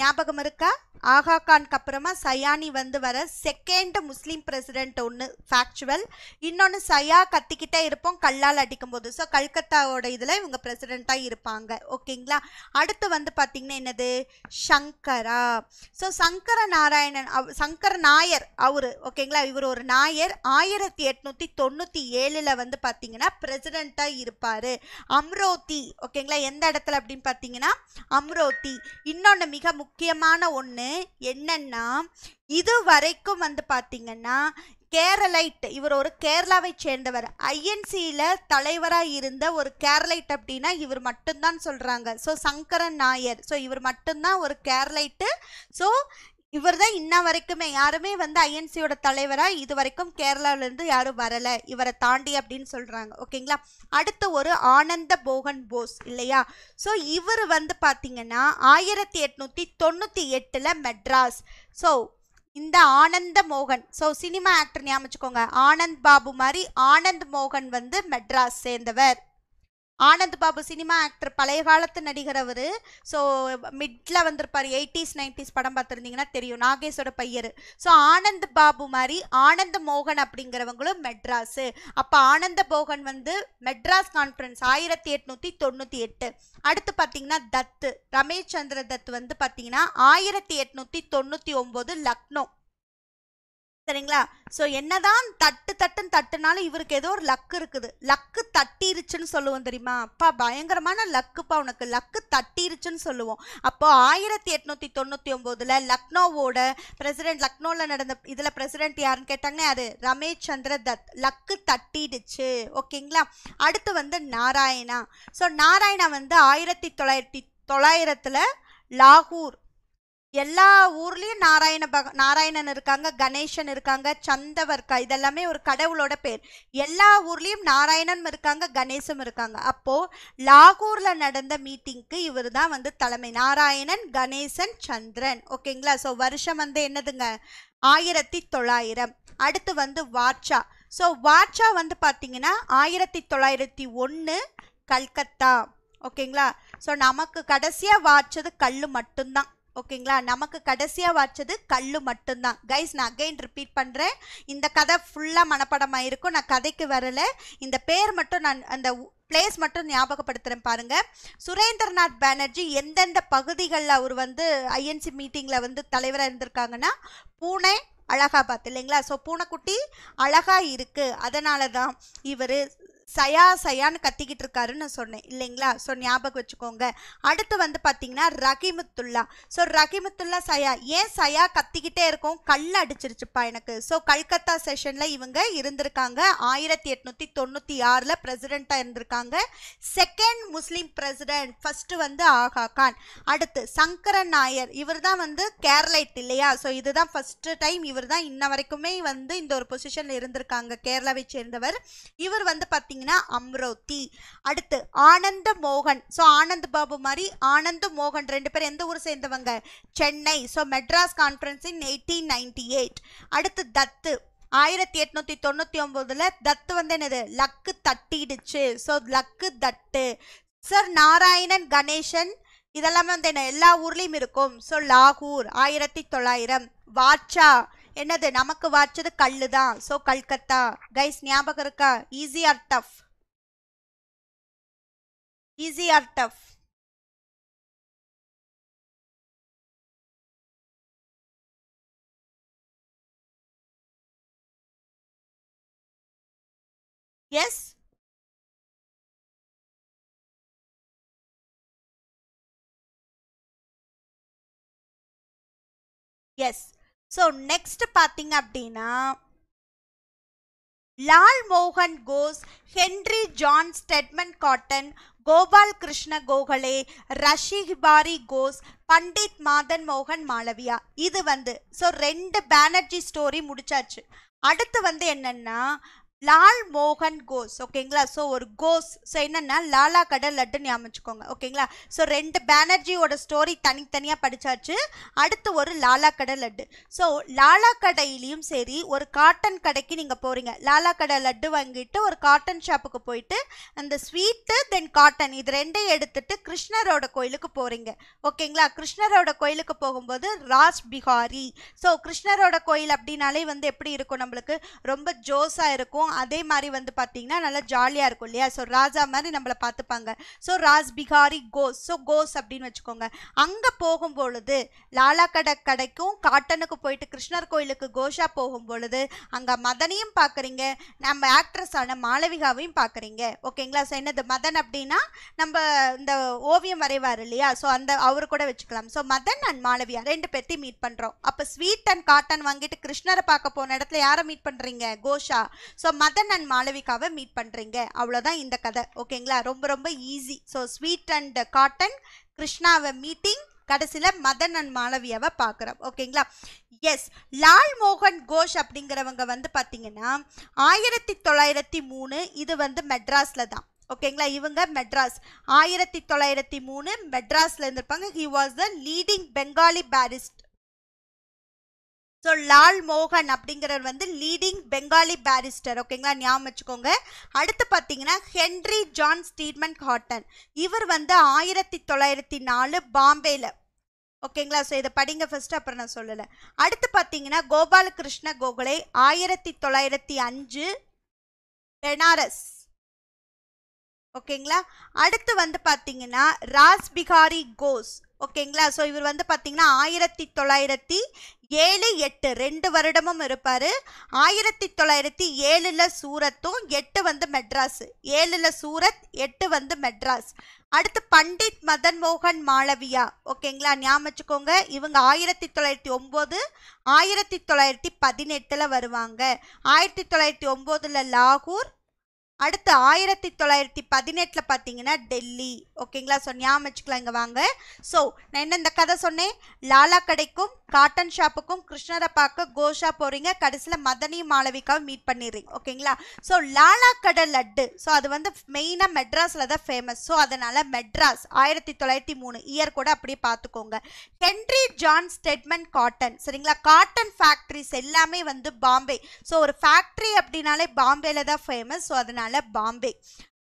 ஞாபகம் இருக்கா ஆகா கான்க்கு அப்புறமா சயானி வந்து வர செகண்ட் முஸ்லீம் பிரசிடென்ட் ஒன்று ஃபேக்சுவல் இன்னொன்று சயா கத்திக்கிட்டே இருப்போம் கல்லால் அடிக்கும் போது ஸோ கல்கத்தாவோட இதில் இவங்க பிரசிடெண்ட்டாக இருப்பாங்க ஓகேங்களா அடுத்து வந்து பார்த்திங்கன்னா என்னது சங்கரா ஸோ சங்கர நாராயணன் அவ் சங்கர நாயர் அவர் ஓகேங்களா இவர் ஒரு நாயர் ஆயிரத்தி எட்நூற்றி தொண்ணூற்றி ஏழில் வந்து பார்த்திங்கன்னா பிரசிடெண்ட்டாக இருப்பார் அம்ரோத்தி ஓகேங்களா எந்த இடத்துல அப்படின்னு பார்த்தீங்கன்னா அம்ரோத்தி இன்னொன்று மிக முக்கிய முக்கியமான ஒன்று என்னன்னா இது வரைக்கும் வந்து பார்த்திங்கன்னா கேரளைட் இவர் ஒரு கேரளாவை சேர்ந்தவர் ஐஎன்சியில் தலைவராக இருந்த ஒரு கேரளைட் அப்படின்னா இவர் மட்டும்தான் சொல்கிறாங்க ஸோ சங்கரன் நாயர் ஸோ இவர் மட்டும்தான் ஒரு கேரளைட்டு ஸோ இவர் தான் இன்ன வரைக்குமே யாருமே வந்து ஐஎன்சியோட தலைவராக இது வரைக்கும் கேரளாவிலேருந்து யாரும் வரலை இவரை தாண்டி அப்படின்னு சொல்கிறாங்க ஓகேங்களா அடுத்து ஒரு ஆனந்த போகன் போஸ் இல்லையா ஸோ இவர் வந்து பார்த்தீங்கன்னா ஆயிரத்தி எட்நூற்றி தொண்ணூற்றி எட்டில் மெட்ராஸ் ஸோ இந்த ஆனந்த மோகன் ஸோ சினிமா ஆக்டர் ஞாபகம் ஆனந்த் பாபு மாதிரி ஆனந்த் மோகன் வந்து மெட்ராஸ் சேர்ந்தவர் ஆனந்த் பாபு சினிமா ஆக்டர் பழைய காலத்து நடிகர் அவர் ஸோ மிட்டில் வந்திருப்பார் எயிட்டிஸ் நைன்டிஸ் படம் பார்த்துருந்தீங்கன்னா தெரியும் நாகேஷோட பையர் ஸோ ஆனந்த் பாபு மாதிரி ஆனந்த் மோகன் அப்படிங்கிறவங்களும் மெட்ராஸு அப்போ ஆனந்த மோகன் வந்து மெட்ராஸ் கான்ஃபரன்ஸ் ஆயிரத்தி எட்நூற்றி தொண்ணூற்றி எட்டு அடுத்து பார்த்தீங்கன்னா தத்து ரமேஷ் சந்திர தத் வந்து பார்த்தீங்கன்னா ஆயிரத்தி எட்நூற்றி தொண்ணூற்றி ஒம்பது லக்னோ சரிங்களா ஸோ என்னதான் தட்டு தட்டுன்னு தட்டுனாலும் இவருக்கு ஏதோ ஒரு லக்கு இருக்குது லக்கு தட்டிருச்சுன்னு சொல்லுவோம் தெரியுமா அப்பா பயங்கரமான லக்குப்பா உனக்கு லக்கு தட்டிருச்சுன்னு சொல்லுவோம் அப்போ ஆயிரத்தி எட்நூத்தி தொண்ணூற்றி ஒம்போதில் லக்னோவோட பிரசிடென்ட் லக்னோவில் நடந்த இதில் பிரசிடென்ட் யாருன்னு கேட்டாங்கன்னா யாரு ரமேஷ் சந்திர தத் லக்கு தட்டிடுச்சு ஓகேங்களா அடுத்து வந்து நாராயணா ஸோ நாராயணா வந்து ஆயிரத்தி தொள்ளாயிரத்தி தொள்ளாயிரத்தில் லாகூர் எல்லா ஊர்லேயும் நாராயண பக நாராயணன் இருக்காங்க கணேசன் இருக்காங்க சந்தவர்க்கா இதெல்லாமே ஒரு கடவுளோட பேர் எல்லா ஊர்லேயும் நாராயணன் இருக்காங்க கணேசம் இருக்காங்க அப்போது லாகூரில் நடந்த மீட்டிங்க்கு இவர் தான் வந்து தலைமை நாராயணன் கணேசன் சந்திரன் ஓகேங்களா ஸோ வருஷம் வந்து என்னதுங்க ஆயிரத்தி தொள்ளாயிரம் அடுத்து வந்து வாட்சா ஸோ வாட்சா வந்து பார்த்தீங்கன்னா ஆயிரத்தி தொள்ளாயிரத்தி ஒன்று கல்கத்தா ஓகேங்களா ஸோ நமக்கு கடைசியாக வாட்சது கல் மட்டும்தான் ஓகேங்களா நமக்கு கடைசியாக வாச்சது கல் மட்டும்தான் கைஸ் நான் அகைன் ரிப்பீட் பண்ணுறேன் இந்த கதை ஃபுல்லாக மனப்படமாக இருக்கும் நான் கதைக்கு வரலை இந்த பேர் மட்டும் நான் அந்த பிளேஸ் மட்டும் ஞாபகப்படுத்துகிறேன் பாருங்கள் சுரேந்திரநாத் பானர்ஜி எந்தெந்த பகுதிகளில் அவர் வந்து ஐஎன்சி மீட்டிங்கில் வந்து தலைவராக இருந்திருக்காங்கன்னா பூனே அழகாபாத் இல்லைங்களா ஸோ பூனைக்குட்டி அழகாக இருக்குது அதனால தான் இவர் சயா சயான்னு கத்திக்கிட்டு இருக்காருன்னு நான் சொன்னேன் இல்லைங்களா ஸோ ஞாபகம் வச்சுக்கோங்க அடுத்து வந்து பார்த்தீங்கன்னா ரஹிமுத்துல்லா ஸோ ரஹிமுத்துல்லா சயா ஏன் சயா கத்திக்கிட்டே இருக்கும் கல் அடிச்சிருச்சுப்பா எனக்கு ஸோ கல்கத்தா செஷனில் இவங்க இருந்திருக்காங்க ஆயிரத்தி எட்நூத்தி தொண்ணூற்றி ஆறில் பிரசிடெண்ட்டாக இருந்திருக்காங்க செகண்ட் முஸ்லீம் பிரசிடெண்ட் ஃபர்ஸ்ட் வந்து ஆகா கான் அடுத்து சங்கரன் நாயர் இவர் தான் வந்து கேரளைட் இல்லையா ஸோ இதுதான் ஃபர்ஸ்ட் டைம் இவர் தான் இன்ன வரைக்குமே வந்து இந்த ஒரு பொசிஷனில் இருந்திருக்காங்க கேரளாவை சேர்ந்தவர் இவர் வந்து பார்த்தீங்கன்னா பார்த்தீங்கன்னா அம்ரோத்தி அடுத்து ஆனந்த மோகன் ஸோ ஆனந்த் பாபு மாதிரி ஆனந்த மோகன் ரெண்டு பேரும் எந்த ஊர் சேர்ந்தவங்க Chennai so Madras conference in eighteen ninety eight அடுத்து தத்து ஆயிரத்தி எட்நூத்தி தொண்ணூற்றி ஒம்போதில் தத்து வந்து என்னது லக்கு தட்டிடுச்சு ஸோ லக்கு தட்டு சார் நாராயணன் கணேசன் இதெல்லாமே வந்து என்ன எல்லா ஊர்லேயும் இருக்கும் ஸோ லாகூர் ஆயிரத்தி தொள்ளாயிரம் வாட்சா என்னது நமக்கு வாச்சது கல்லு தான் ஸோ கல்கத்தா கைஸ் ஞாபகம் இருக்கா easy or tough easy or tough S yes so next பார்த்தீங்க அப்படின்னா லால் மோகன் கோஸ் Henry John Stedman cotton Gopal Krishna Gokhale Rashi ஹிபாரி கோஸ் பண்டித் மாதன் மோகன் மாளவியா இது வந்து ஸோ ரெண்டு பேனர்ஜி ஸ்டோரி முடிச்சாச்சு அடுத்து வந்து என்னன்னா லால் மோகன் கோஸ் ஓகேங்களா ஸோ ஒரு கோஸ் ஸோ என்னென்னா லாலா கடல் லட்டுன்னு ஞாபகிச்சுக்கோங்க ஓகேங்களா ஸோ ரெண்டு பேனர்ஜியோட ஸ்டோரி தனித்தனியாக படித்தாச்சு அடுத்து ஒரு லாலா கடை லட்டு ஸோ லாலா கடையிலையும் சரி ஒரு காட்டன் கடைக்கு நீங்கள் போகிறீங்க லாலா கடை லட்டு வாங்கிட்டு ஒரு காட்டன் ஷாப்புக்கு போயிட்டு அந்த ஸ்வீட்டு தென் காட்டன் இது ரெண்டையும் எடுத்துட்டு கிருஷ்ணரோட கோயிலுக்கு போகிறீங்க ஓகேங்களா கிருஷ்ணரோட கோயிலுக்கு போகும்போது ராஸ் பிஹாரி ஸோ கிருஷ்ணரோட கோயில் அப்படின்னாலே வந்து எப்படி இருக்கும் நம்மளுக்கு ரொம்ப ஜோஸாக இருக்கும் அதே மாதிரி வந்து பார்த்தீங்கன்னா நல்லா ஜாலியாக இருக்கும் இல்லையா ஸோ ராஜா மாதிரி நம்மளை பார்த்துப்பாங்க ஸோ ராஜ் பிகாரி கோஸ் ஸோ கோஸ் அப்படின்னு வச்சுக்கோங்க அங்கே போகும் பொழுது லாலா கடை கடைக்கும் காட்டனுக்கு போயிட்டு கிருஷ்ணர் கோயிலுக்கு கோஷா போகும் பொழுது அங்கே மதனையும் பார்க்குறீங்க நம்ம ஆக்ட்ரஸான மாளவிகாவையும் பார்க்குறீங்க ஓகேங்களா ஸோ என்னது மதன் அப்படின்னா நம்ம இந்த ஓவியம் வரைவார் இல்லையா ஸோ அந்த அவரு கூட வச்சுக்கலாம் ஸோ மதன் அண்ட் மாளவியா ரெண்டு பேர்த்தையும் மீட் பண்ணுறோம் அப்போ ஸ்வீட் அண்ட் காட்டன் வாங்கிட்டு கிருஷ்ணரை பார்க்க போன இடத்துல யாரை மீட் பண்ணுறீங்க கோஷா ஸோ மதன் அண்ட் மாளவிகாவை மீட் பண்ணுறீங்க அவ்வளோதான் இந்த கதை ஓகேங்களா ரொம்ப ரொம்ப easy so sweet and cotton கிருஷ்ணாவை மீட்டிங் கடைசியில் மதன் அண்ட் மாளவியாவை பார்க்குறோம் ஓகேங்களா எஸ் லால் மோகன் கோஷ் அப்படிங்கிறவங்க வந்து பார்த்தீங்கன்னா ஆயிரத்தி தொள்ளாயிரத்தி மூணு இது வந்து மெட்ராஸில் தான் ஓகேங்களா இவங்க மெட்ராஸ் ஆயிரத்தி தொள்ளாயிரத்தி மூணு மெட்ராஸில் இருந்திருப்பாங்க he was the leading Bengali barrister so Lal மோகன் அப்படிங்கிறவர் வந்து லீடிங் பெங்காலி பேரிஸ்டர் ஓகேங்களா ஞாபகம் வச்சுக்கோங்க அடுத்து பார்த்தீங்கன்னா ஹென்ரி ஜான் ஸ்டீட்மன் ஹாட்டன் இவர் வந்து ஆயிரத்தி தொள்ளாயிரத்தி நாலு பாம்பேயில் ஓகேங்களா ஸோ இதை படிங்க ஃபஸ்ட்டு அப்புறம் நான் சொல்லலை அடுத்து பார்த்தீங்கன்னா கோபாலகிருஷ்ண கோகலே ஆயிரத்தி தொள்ளாயிரத்தி அஞ்சு பெனாரஸ் ஓகேங்களா அடுத்து வந்து பார்த்தீங்கன்னா ராஸ்பிகாரி கோஸ் ஓகேங்களா ஸோ இவர் வந்து பார்த்தீங்கன்னா ஆயிரத்தி தொள்ளாயிரத்தி ஏழு எட்டு ரெண்டு வருடமும் இருப்பார் ஆயிரத்தி தொள்ளாயிரத்தி ஏழில் சூரத்தும் எட்டு வந்து மெட்ராஸ் ஏழில் சூரத் எட்டு வந்து மெட்ராஸ் அடுத்து பண்டிட் மதன் மோகன் மாளவியா ஓகேங்களா ஞாபகம் வச்சுக்கோங்க இவங்க ஆயிரத்தி தொள்ளாயிரத்தி ஒம்பது ஆயிரத்தி தொள்ளாயிரத்தி பதினெட்டில் வருவாங்க ஆயிரத்தி தொள்ளாயிரத்தி ஒம்போதில் லாகூர் அடுத்து ஆயிரத்தி தொள்ளாயிரத்தி பதினெட்டில் பார்த்தீங்கன்னா டெல்லி ஓகேங்களா ஸோ ஞாபகம் வச்சுக்கலாம் இங்கே வாங்க ஸோ நான் என்ன இந்த கதை சொன்னேன் லாலா கடைக்கும் காட்டன் ஷாப்புக்கும் கிருஷ்ணரை பார்க்க கோஷா போகிறீங்க கடைசியில் மதனி மாளவிக்காவும் மீட் பண்ணிடுறீங்க ஓகேங்களா ஸோ லாலா கடை லட்டு ஸோ அது வந்து மெயினாக மெட்ராஸில் தான் ஃபேமஸ் ஸோ அதனால் மெட்ராஸ் ஆயிரத்தி தொள்ளாயிரத்தி மூணு இயர் கூட அப்படியே பார்த்துக்கோங்க ஹென்ரி ஜான் ஸ்டெட்மன் காட்டன் சரிங்களா காட்டன் ஃபேக்ட்ரிஸ் எல்லாமே வந்து பாம்பே ஸோ ஒரு ஃபேக்ட்ரி அப்படின்னாலே பாம்பேல தான் ஃபேமஸ் ஸோ அதனால் அதனால பாம்பே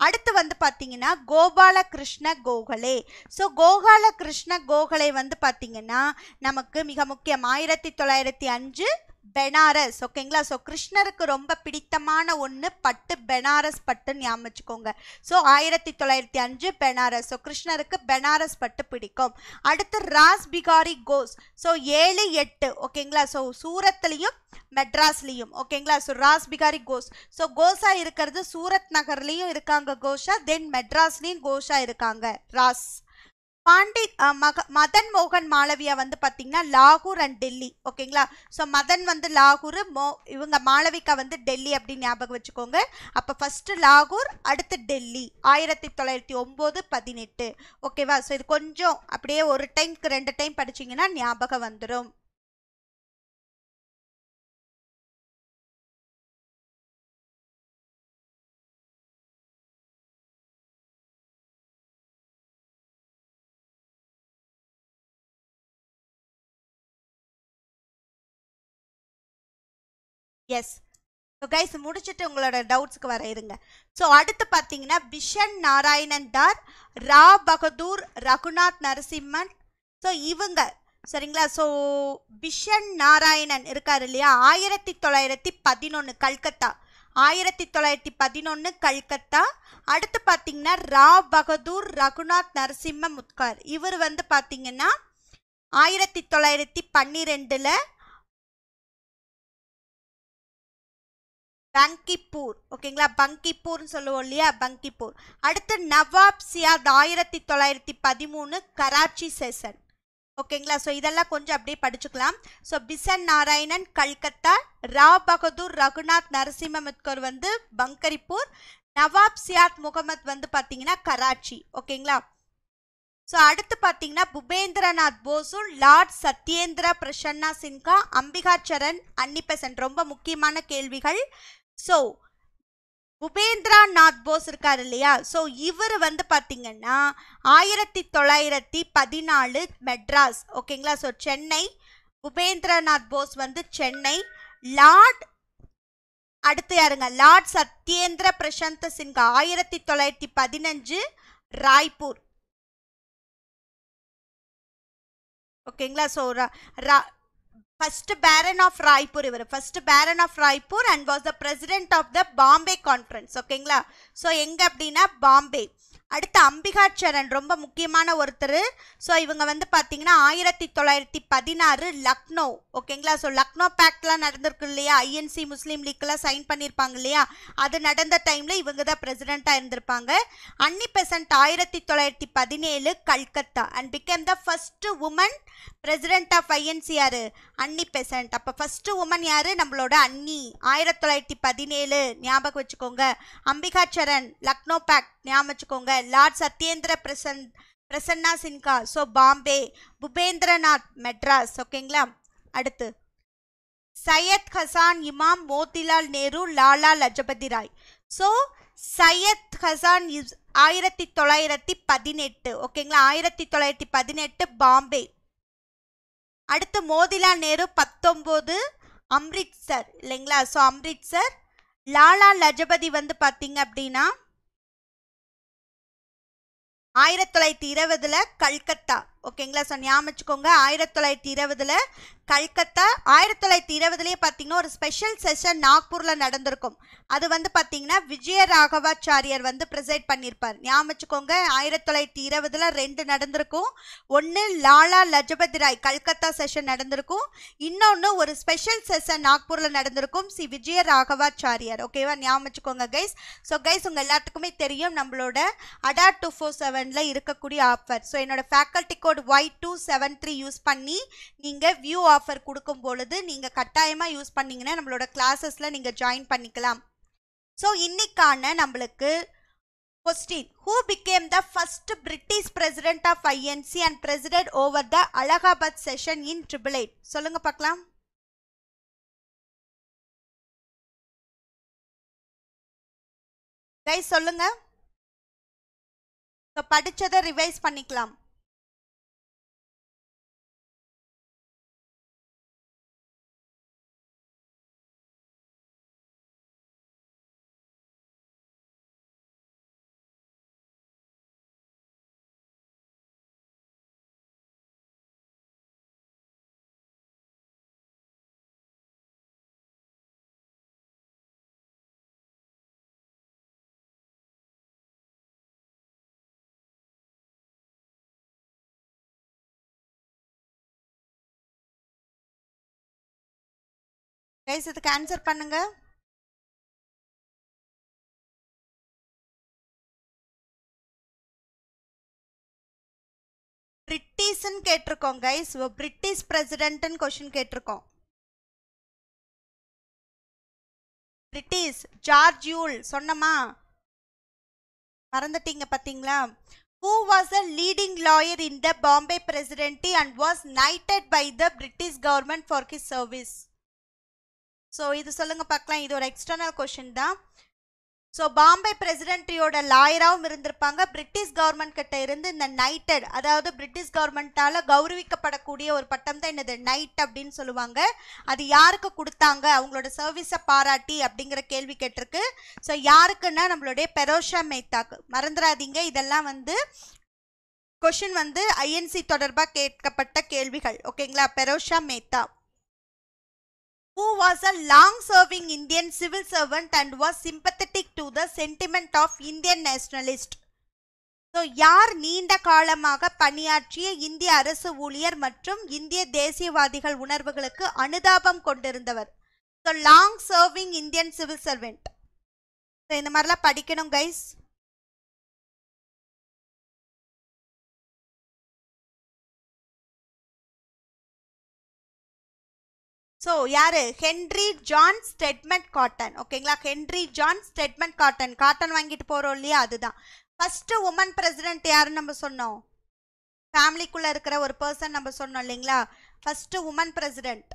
அடுத்து வந்து பார்த்தீங்கன்னா கோபால கிருஷ்ண கோகலே ஸோ கோபால கிருஷ்ண கோகலே வந்து பார்த்தீங்கன்னா நமக்கு மிக முக்கியம் ஆயிரத்தி தொள்ளாயிரத்தி அஞ்சு பெனாரஸ் ஓகேங்களா ஸோ கிருஷ்ணருக்கு ரொம்ப பிடித்தமான ஒன்று பட்டு பெனாரஸ் பட்டுன்னு ஞாபகம் ஸோ ஆயிரத்தி தொள்ளாயிரத்தி அஞ்சு பெனாரஸ் ஸோ கிருஷ்ணருக்கு பெனாரஸ் பட்டு பிடிக்கும் அடுத்து ராஸ் பிகாரி கோஸ் ஸோ ஏழு எட்டு ஓகேங்களா ஸோ சூரத்லேயும் மெட்ராஸ்லேயும் ஓகேங்களா ஸோ ராஸ் பிகாரி கோஸ் ஸோ கோஷா இருக்கிறது சூரத் நகர்லேயும் இருக்காங்க கோஷா தென் மெட்ராஸ்லேயும் கோஷா இருக்காங்க ராஸ் பாண்டி மக மதன் மோகன் மாளவியா வந்து பார்த்தீங்கன்னா லாகூர் அண்ட் டெல்லி ஓகேங்களா ஸோ மதன் வந்து லாகூர் மோ இவங்க மாளவிகா வந்து டெல்லி அப்படின்னு ஞாபகம் வச்சுக்கோங்க அப்போ ஃபஸ்ட்டு லாகூர் அடுத்து டெல்லி ஆயிரத்தி தொள்ளாயிரத்தி ஒம்பது பதினெட்டு ஓகேவா ஸோ இது கொஞ்சம் அப்படியே ஒரு டைம்க்கு ரெண்டு டைம் படிச்சிங்கன்னா ஞாபகம் வந்துடும் எஸ் ஸோ கைஸ் முடிச்சுட்டு உங்களோட டவுட்ஸுக்கு வர இருங்க ஸோ அடுத்து பார்த்தீங்கன்னா பிஷன் நாராயணன் தார் ரா பகதூர் ரகுநாத் நரசிம்மன் ஸோ இவங்க சரிங்களா ஸோ பிஷன் நாராயணன் இருக்கார் இல்லையா ஆயிரத்தி தொள்ளாயிரத்தி பதினொன்று கல்கத்தா ஆயிரத்தி தொள்ளாயிரத்தி பதினொன்று கல்கத்தா அடுத்து பார்த்தீங்கன்னா ரா பகதூர் ரகுநாத் நரசிம்ம முத்கார் இவர் வந்து பார்த்தீங்கன்னா ஆயிரத்தி தொள்ளாயிரத்தி பன்னிரெண்டில் பங்கிப்பூர் ஓகேங்களா பங்கிப்பூர்னு சொல்லுவோம் இல்லையா பங்கிப்பூர் அடுத்து நவாப் சியாத் ஆயிரத்தி தொள்ளாயிரத்தி பதிமூணு கராச்சி செஷன் ஓகேங்களா ஸோ இதெல்லாம் கொஞ்சம் அப்படியே படிச்சுக்கலாம் ஸோ பிசன் நாராயணன் கல்கத்தா ரா பகதூர் ரகுநாத் நரசிம்மத்கர் வந்து பங்கரிப்பூர் நவாப் சியாத் முகமத் வந்து பார்த்தீங்கன்னா கராச்சி ஓகேங்களா ஸோ அடுத்து பார்த்தீங்கன்னா புபேந்திரநாத் போஸும் லார்ட் சத்யேந்திர பிரசன்னா சின்ஹா அம்பிகாச்சரன் அன்னிபெசன் ரொம்ப முக்கியமான கேள்விகள் ஸோ புபேந்திரநாத் போஸ் இருக்கார் இல்லையா ஸோ இவர் வந்து பார்த்திங்கன்னா ஆயிரத்தி தொள்ளாயிரத்தி பதினாலு மெட்ராஸ் ஓகேங்களா ஸோ சென்னை புபேந்திரநாத் போஸ் வந்து சென்னை லார்ட் அடுத்து யாருங்க லார்ட் சத்யேந்திர பிரசாந்த் சின்ஹா ஆயிரத்தி தொள்ளாயிரத்தி பதினஞ்சு ராய்ப்பூர் ஓகேங்களா so first baron of Raipur இவர் first baron of Raipur and was the president of the Bombay conference ஓகேங்களா ஸோ எங்கே அப்படின்னா பாம்பே அடுத்து அம்பிகாச்சரன் ரொம்ப முக்கியமான ஒருத்தர் ஸோ இவங்க வந்து பார்த்தீங்கன்னா ஆயிரத்தி தொள்ளாயிரத்தி பதினாறு லக்னோ ஓகேங்களா ஸோ லக்னோ பேக்ட்லாம் நடந்திருக்கு இல்லையா ஐஎன்சி முஸ்லீம் லீக்லாம் சைன் பண்ணியிருப்பாங்க இல்லையா அது நடந்த டைமில் இவங்க தான் பிரசிடெண்ட்டாக இருந்திருப்பாங்க அன்னி பெசன்ட் ஆயிரத்தி தொள்ளாயிரத்தி பதினேழு Calcutta and became the first woman president of INC யார் அன்னி பெசன்ட் அப்போ ஃபஸ்ட்டு உமன் யார் நம்மளோட அன்னி ஆயிரத்தி தொள்ளாயிரத்தி பதினேழு ஞாபகம் வச்சுக்கோங்க அம்பிகாச்சரன் லக்னோ பேக்ட் ஞாபகம் வச்சுக்கோங்க லார்ட் சத்யேந்திர பிரசன் பிரசன்னா சின்கா ஸோ பாம்பே புபேந்திரநாத் மெட்ராஸ் ஓகேங்களா அடுத்து சையத் ஹசான் இமாம் மோதிலால் நேரு லாலா லஜபதி ராய் ஸோ சையத் ஹசான் இஸ் ஆயிரத்தி தொள்ளாயிரத்தி பதினெட்டு ஓகேங்களா ஆயிரத்தி தொள்ளாயிரத்தி பதினெட்டு பாம்பே அடுத்து மோதிலால் நேரு பத்தொம்போது அம்ரித்சர் இல்லைங்களா ஸோ அம்ரித்சர் லாலா லஜபதி வந்து பார்த்தீங்க அப்படின்னா ஆயிரத்தி தொள்ளாயிரத்தி இருபதுல கல்கத்தா ஓகேங்களா ஸோ ஞாபகம் ஆயிரத்தி தொள்ளாயிரத்தி இருபதில் கல்கத்தா ஆயிரத்தி தொள்ளாயிரத்தி இருபதுலேயே பார்த்தீங்கன்னா ஒரு ஸ்பெஷல் செஷன் நாக்பூரில் நடந்திருக்கும் அது வந்து பார்த்தீங்கன்னா விஜய ராகவாச்சாரியர் வந்து ப்ரெசைட் பண்ணியிருப்பார் ஞாபகம் வச்சுக்கோங்க ஆயிரத்தி தொள்ளாயிரத்தி இருபதில் ரெண்டு நடந்திருக்கும் ஒன்று லாலா லஜபதி ராய் கல்கத்தா செஷன் நடந்திருக்கும் இன்னொன்று ஒரு ஸ்பெஷல் செஷன் நாக்பூரில் நடந்திருக்கும் சி விஜய ராகவாச்சாரியார் ஓகேவா ஞாபகம் கைஸ் ஸோ கைஸ் உங்கள் எல்லாத்துக்குமே தெரியும் நம்மளோட அடா டூ ஃபோர் செவனில் இருக்கக்கூடிய ஆஃபர் ஸோ என்னோட ஃபேக்கல்ட்டிக்கு code Y two seven three use பண்ணி நீங்கள் வியூ ஆஃபர் கொடுக்கும் பொழுது நீங்கள் கட்டாயமாக யூஸ் பண்ணிங்கன்னா நம்மளோட கிளாஸஸில் நீங்கள் ஜாயின் பண்ணிக்கலாம் ஸோ இன்னைக்கான நம்மளுக்கு question who became the first British president of INC and president over the Allahabad session in triple eight சொல்லுங்க பார்க்கலாம் கைஸ் சொல்லுங்க படிச்சதை ரிவைஸ் பண்ணிக்கலாம் கைஸ் இதுக்கு ஆன்சர் பண்ணுங்க பிரிட்டிஷ்னு கேட்டிருக்கோம் கைஸ் பிரிட்டிஷ் பிரசிடென்ட்னு கொஷின் கேட்டிருக்கோம் பிரிட்டிஷ் ஜார்ஜ் யூல் சொன்னமா மறந்துட்டீங்க பார்த்தீங்களா who was a leading lawyer in the Bombay presidency and was knighted by the British government for his service so இது சொல்லுங்கள் பார்க்கலாம் இது ஒரு எக்ஸ்டர்னல் கொஷின் தான் ஸோ பாம்பே பிரசிடென்ட்ரியோட லாயராகவும் இருந்திருப்பாங்க பிரிட்டிஷ் கவர்மெண்ட் கிட்ட இருந்து இந்த நைட்டட் அதாவது பிரிட்டிஷ் கவர்மெண்ட்டால் கௌரவிக்கப்படக்கூடிய ஒரு பட்டம் தான் என்னது நைட் அப்படின்னு சொல்லுவாங்க அது யாருக்கு கொடுத்தாங்க அவங்களோட சர்வீஸை பாராட்டி அப்படிங்கிற கேள்வி கேட்டிருக்கு ஸோ யாருக்குன்னா நம்மளுடைய பெரோஷா மேத்தாக்கு மறந்துடாதீங்க இதெல்லாம் வந்து கொஷின் வந்து ஐஎன்சி தொடர்பாக கேட்கப்பட்ட கேள்விகள் ஓகேங்களா Pherozeshah Mehta who was a long-serving Indian civil servant and was sympathetic to the sentiment of Indian nationalist. So யார் நீண்ட காலமாக பணியாற்றிய இந்திய அரசு ஊழியர் மற்றும் இந்திய தேசியவாதிகள் உணர்வுகளுக்கு அனுதாபம் கொண்டிருந்தவர் so long serving Indian civil servant so இந்த மாதிரிலாம் படிக்கணும் கைஸ் ஸோ யார் ஹென்ரி ஜான் ஸ்டெட்மெண்ட் காட்டன் ஓகேங்களா Henry John Stedman Cotton cotton வாங்கிட்டு போகிறோம் இல்லையா அதுதான் ஃபஸ்ட்டு உமன் பிரசிடென்ட் யாருன்னு நம்ம சொன்னோம் ஃபேமிலிக்குள்ளே இருக்கிற ஒரு பர்சன் நம்ம சொன்னோம் இல்லைங்களா ஃபஸ்ட்டு உமன் பிரசிடென்ட்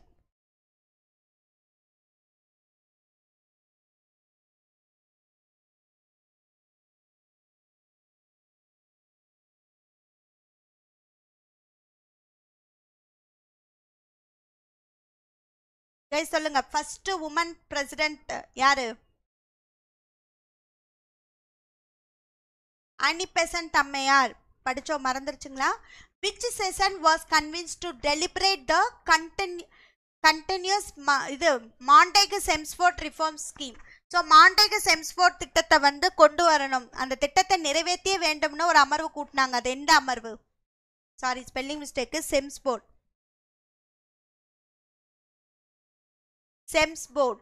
கை சொல்லுங்க ஃபர்ஸ்ட் உமன் பிரசிடென்ட் யாரு அனி பெசன்ட் அம்மையார் படித்தோம் மறந்துருச்சுங்களா which session was convinced to deliberate the continue continuous இது Montagu Chelmsford reform scheme so Montagu Chelmsford திட்டத்தை வந்து கொண்டு வரணும் அந்த திட்டத்தை நிறைவேற்றியே வேண்டும்னு ஒரு அமர்வு கூட்டினாங்க அது எந்த அமர்வு சாரி ஸ்பெல்லிங் மிஸ்டேக்கு செம்ஸ்போர்ட் செம்ஸ் போர்ட்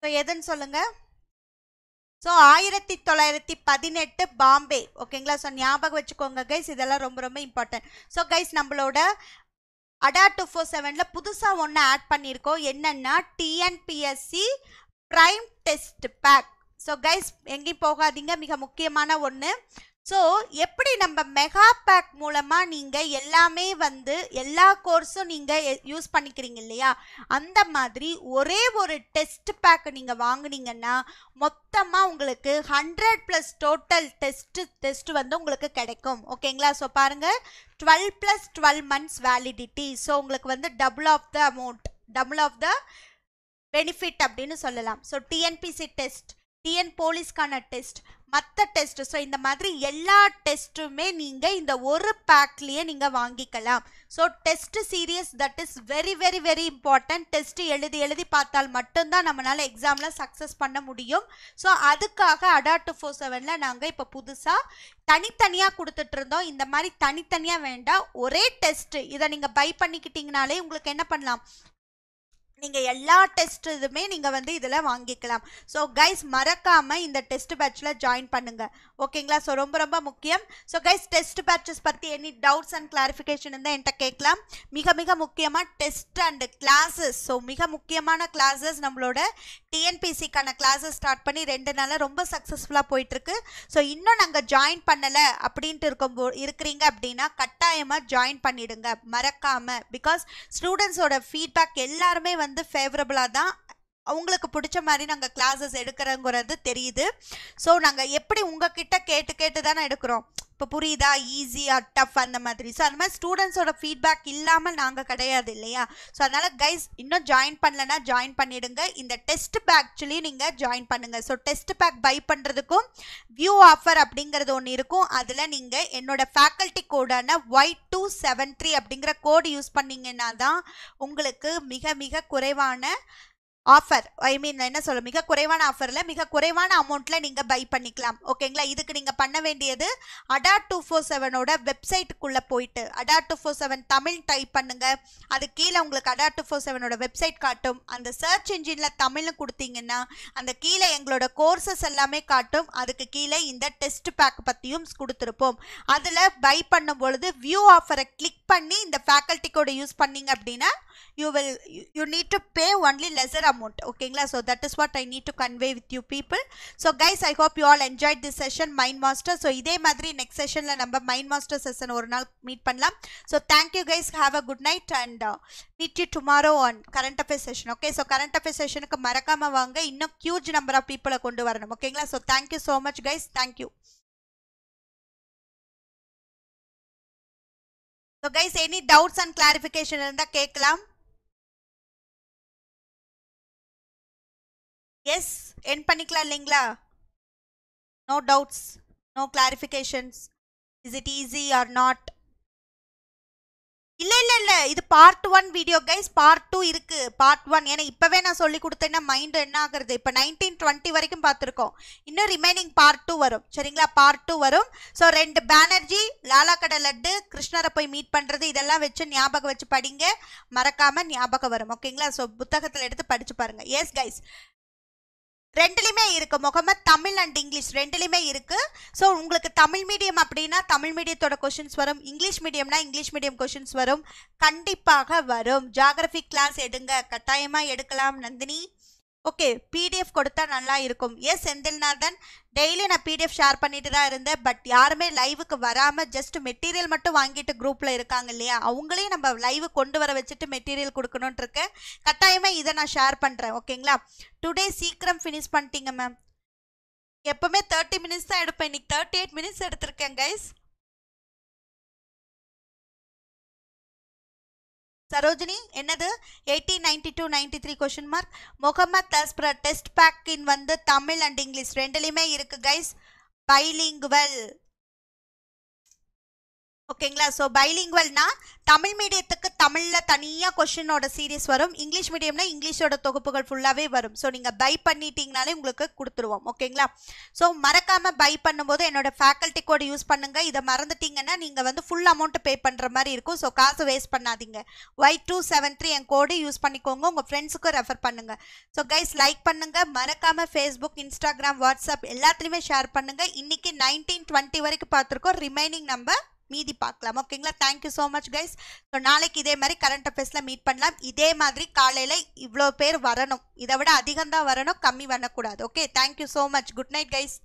ஸோ எதுன்னு சொல்லுங்க ஸோ ஆயிரத்தி தொள்ளாயிரத்தி பதினெட்டு பாம்பே ஓகேங்களா ஸோ ஞாபகம் வச்சுக்கோங்க கைஸ் இதெல்லாம் ரொம்ப ரொம்ப இம்பார்ட்டன்ட் ஸோ கைஸ் நம்மளோட அடா டூ ஃபோர் செவனில் புதுசாக ஒன்று ஆட் பண்ணியிருக்கோம் என்னென்னா TNPSC prime test pack so guys எங்கேயும் போகாதீங்க மிக முக்கியமான ஒன்று ஸோ எப்படி நம்ம மெகா பேக் மூலமாக நீங்கள் எல்லாமே வந்து எல்லா கோர்ஸும் நீங்கள் யூஸ் பண்ணிக்கிறீங்க இல்லையா அந்த மாதிரி ஒரே ஒரு டெஸ்ட் பேக் நீங்கள் வாங்கினீங்கன்னா மொத்தமாக உங்களுக்கு hundred plus total test test வந்து உங்களுக்கு கிடைக்கும் ஓகேங்களா ஸோ பாருங்கள் twelve plus twelve months validity so உங்களுக்கு வந்து double of the amount double of the benefit அப்படின்னு சொல்லலாம் ஸோ டிஎன்பிசி டெஸ்ட் டிஎன் போலீஸ்க்கான டெஸ்ட் மற்ற டெஸ்ட் ஸோ இந்த மாதிரி எல்லா டெஸ்ட்டுமே நீங்கள் இந்த ஒரு பேக்லேயே நீங்கள் வாங்கிக்கலாம் so test series that is very very very important test எழுதி எழுதி பார்த்தால் மட்டும்தான் நம்மளால் எக்ஸாமில் சக்ஸஸ் பண்ண முடியும் ஸோ அதுக்காக அடாட் ஃபோர் செவனில் நாங்கள் இப்போ புதுசாக தனித்தனியாக கொடுத்துட்ருந்தோம் இந்த மாதிரி தனித்தனியாக வேண்டாம் ஒரே டெஸ்ட்டு இதை நீங்கள் பை பண்ணிக்கிட்டிங்கனாலே உங்களுக்கு என்ன பண்ணலாம் நீங்கள் எல்லா டெஸ்ட் இதுமே நீங்கள் வந்து இதில் வாங்கிக்கலாம் ஸோ கைஸ் மறக்காமல் இந்த டெஸ்ட் பேட்சில் ஜாயின் பண்ணுங்கள் ஓகேங்களா ஸோ ரொம்ப ரொம்ப முக்கியம் ஸோ கைஸ் டெஸ்ட் பேட்சஸ் பற்றி எனி டவுட்ஸ் அண்ட் கிளாரிஃபிகேஷன் இருந்தால் என்கிட்ட கேட்கலாம் மிக மிக முக்கியமாக டெஸ்ட் அண்டு கிளாஸஸ் ஸோ மிக முக்கியமான கிளாஸஸ் நம்மளோட டிஎன்பிசிக்கான கிளாஸஸ் ஸ்டார்ட் பண்ணி ரெண்டு நாளாக ரொம்ப சக்ஸஸ்ஃபுல்லாக போயிட்டுருக்கு ஸோ இன்னும் நாங்கள் ஜாயின் பண்ணலை அப்படின்ட்டு இருக்கும்போ இருக்கிறீங்க அப்படின்னா கட்டாயமாக ஜாயின் பண்ணிடுங்க மறக்காமல் பிகாஸ் ஸ்டூடெண்ட்ஸோட ஃபீட்பேக் எல்லாருமே வந்து ஃபேவரபுளாக தான் அவங்களுக்கு பிடிச்ச மாதிரி நாங்கள் கிளாஸஸ் எடுக்கிறோங்கிறது தெரியுது ஸோ நாங்கள் எப்படி உங்ககிட்ட கேட்டு கேட்டு தானே எடுக்கிறோம் இப்போ புரியுதா ஈஸியாக டஃப் அந்த மாதிரி ஸோ அந்த மாதிரி ஸ்டூடெண்ட்ஸோட ஃபீட்பேக் இல்லாமல் நாங்கள் கிடையாது இல்லையா ஸோ அதனால் கைஸ் இன்னும் ஜாயின் பண்ணலன்னா ஜாயின் பண்ணிவிடுங்க இந்த டெஸ்ட் பேக் நீங்கள் ஜாயின் பண்ணுங்கள் ஸோ டெஸ்ட் பேக் பை பண்ணுறதுக்கும் வியூ ஆஃபர் அப்படிங்கிறது ஒன்று இருக்கும் அதில் நீங்கள் என்னோடய ஃபேக்கல்ட்டி கோடான ஒய் டூ செவன் த்ரீ அப்படிங்கிற கோடு யூஸ் பண்ணிங்கன்னா தான் உங்களுக்கு மிக மிக குறைவான ஆஃபர் ஐ மீன் என்ன சொல்ல மிக குறைவான ஆஃபரில் மிக குறைவான அமௌண்ட்டில் நீங்கள் பை பண்ணிக்கலாம் ஓகேங்களா இதுக்கு நீங்கள் பண்ண வேண்டியது அடா டூ ஃபோர் செவனோட வெப்சைட்டுக்குள்ளே போயிட்டு Ada two four seven Tamil type பண்ணுங்கள் அது கீழே உங்களுக்கு அடா டூ ஃபோர் செவனோட வெப்சைட் காட்டும் அந்த சர்ச் இன்ஜினில் தமிழ்னு கொடுத்தீங்கன்னா அந்த கீழே எங்களோட கோர்சஸ் எல்லாமே காட்டும் அதுக்கு கீழே இந்த டெஸ்ட் பேக் பற்றியும் கொடுத்துருப்போம் அதில் பை பண்ணும் பொழுது வியூ ஆஃபரை கிளிக் பண்ணி இந்த ஃபேக்கல்டிக்கோட யூஸ் பண்ணிங்க அப்படின்னா you will you need to pay only lesser amount ஓகேங்களா so that is what I need to convey with you people so guys I hope you all enjoy this session mind master so இதே மாதிரி next செஷனில் நம்ம mind master session ஒரு நாள் meet பண்ணலாம் so thank you guys have a good night and meet you tomorrow on current affairs session okay so current affairs செஷனுக்கு மறக்காமல் வாங்க இன்னும் ஹியூஜ் நம்பர் ஆஃப் பீப்புளை கொண்டு வரணும் ஓகேங்களா so thank you so much guys thank you So guys, any doubts and clarification in the cake lam? Yes, end panikla lingla. No doubts, no clarifications. Is it easy or not? இல்லை இல்லை இல்லை இது part one video guys part two இருக்கு part one ஏன்னா இப்போவே நான் சொல்லி கொடுத்தேன்னா மைண்டு என்ன ஆகுறது இப்போ நைன்டீன் டுவெண்ட்டி வரைக்கும் பார்த்துருக்கோம் இன்னும் ரிமைனிங் பார்ட் டூ வரும் சரிங்களா பார்ட் டூ வரும் ஸோ ரெண்டு பேனர்ஜி லாலா கடை லட்டு கிருஷ்ணரை போய் மீட் பண்ணுறது இதெல்லாம் வச்சு ஞாபகம் வச்சு படிங்க மறக்காமல் ஞாபகம் வரும் ஓகேங்களா ஸோ புத்தகத்தில் எடுத்து படித்து பாருங்கள் எஸ் கைஸ் ரெண்டுலேயுமே இருக்குது முகமது தமிழ் அண்ட் இங்கிலீஷ் ரெண்டுலேயுமே இருக்குது ஸோ உங்களுக்கு தமிழ் மீடியம் அப்படின்னா தமிழ் மீடியத்தோட கொஷின்ஸ் வரும் இங்கிலீஷ் மீடியம்னா இங்கிலீஷ் மீடியம் கொஷின்ஸ் வரும் கண்டிப்பாக வரும் ஜாகிரஃபி கிளாஸ் எடுங்க கட்டாயமாக எடுக்கலாம் நந்தினி ஓகே பிடிஎஃப் கொடுத்தா நல்லா இருக்கும் எஸ் செந்தில்நாதன் டெய்லி நான் பிடிஎஃப் ஷேர் பண்ணிட்டு தான் இருந்தேன் பட் யாருமே லைவுக்கு வராமல் ஜஸ்ட் மெட்டீரியல் மட்டும் வாங்கிட்டு குரூப்பில் இருக்காங்க இல்லையா அவங்களையும் நம்ம லைவு கொண்டு வர வச்சுட்டு மெட்டீரியல் கொடுக்கணுன்ட்டு இருக்கேன் கட்டாயமாக இதை நான் ஷேர் பண்ணுறேன் ஓகேங்களா டுடே சீக்கிரம் ஃபினிஷ் பண்ணிட்டீங்க மேம் எப்போவுமே தேர்ட்டி மினிட்ஸ் தான் எடுப்பேன் இன்றைக்கி தேர்ட்டி எயிட் மினிட்ஸ் எடுத்திருக்கேன் கைஸ் சரோஜினி என்னது eighteen ninety two ninety three question mark Mohammed அஸ்ப்ர டெஸ்ட் பேக்கின் வந்து தமிழ் அண்ட் இங்கிலீஷ் ரெண்டுலேயுமே இருக்குது கைஸ் பைலிங்குவல் ஓகேங்களா ஸோ பைலிங்குவல்னா தமிழ் மீடியத்துக்கு தமிழில் தனியாக கொஷினோட சீரியஸ் வரும் இங்கிலீஷ் மீடியம்னா இங்கிலீஷோட தொகுப்புகள் ஃபுல்லாகவே வரும் ஸோ நீங்கள் பை பண்ணிட்டீங்கனாலே உங்களுக்கு கொடுத்துருவோம் ஓகேங்களா ஸோ மறக்காமல் பை பண்ணும்போது என்னோட ஃபேக்கல்ட்டி கோடு யூஸ் பண்ணுங்கள் இதை மறந்துட்டீங்கன்னா நீங்கள் வந்து ஃபுல் அமௌண்ட்டு பே பண்ணுற மாதிரி இருக்கும் ஸோ காசு வேஸ்ட் பண்ணாதீங்க ஒய் டூ செவன் த்ரீ என் கோடு யூஸ் பண்ணிக்கோங்க உங்கள் ஃப்ரெண்ட்ஸுக்கும் ரெஃபர் பண்ணுங்கள் ஸோ கைஸ் லைக் பண்ணுங்கள் மறக்காமல் ஃபேஸ்புக் இன்ஸ்டாகிராம் வாட்ஸ்அப் எல்லாத்துலேயுமே ஷேர் பண்ணுங்கள் இன்றைக்கி நைன்டீன் டுவெண்ட்டி வரைக்கும் பார்த்துருக்கோம் ரிமைனிங் நம்பர் மீதி பார்க்கலாம் ஓகேங்களா thank you so much guys so நாளைக்கு இதே மாதிரி கரண்ட் அஃபேர்ஸில் மீட் பண்ணலாம் இதே மாதிரி காலையில் இவ்வளோ பேர் வரணும் இதை விட அதிகம் தான் வரணும் கம்மி பண்ணக்கூடாது okay thank you so much good night guys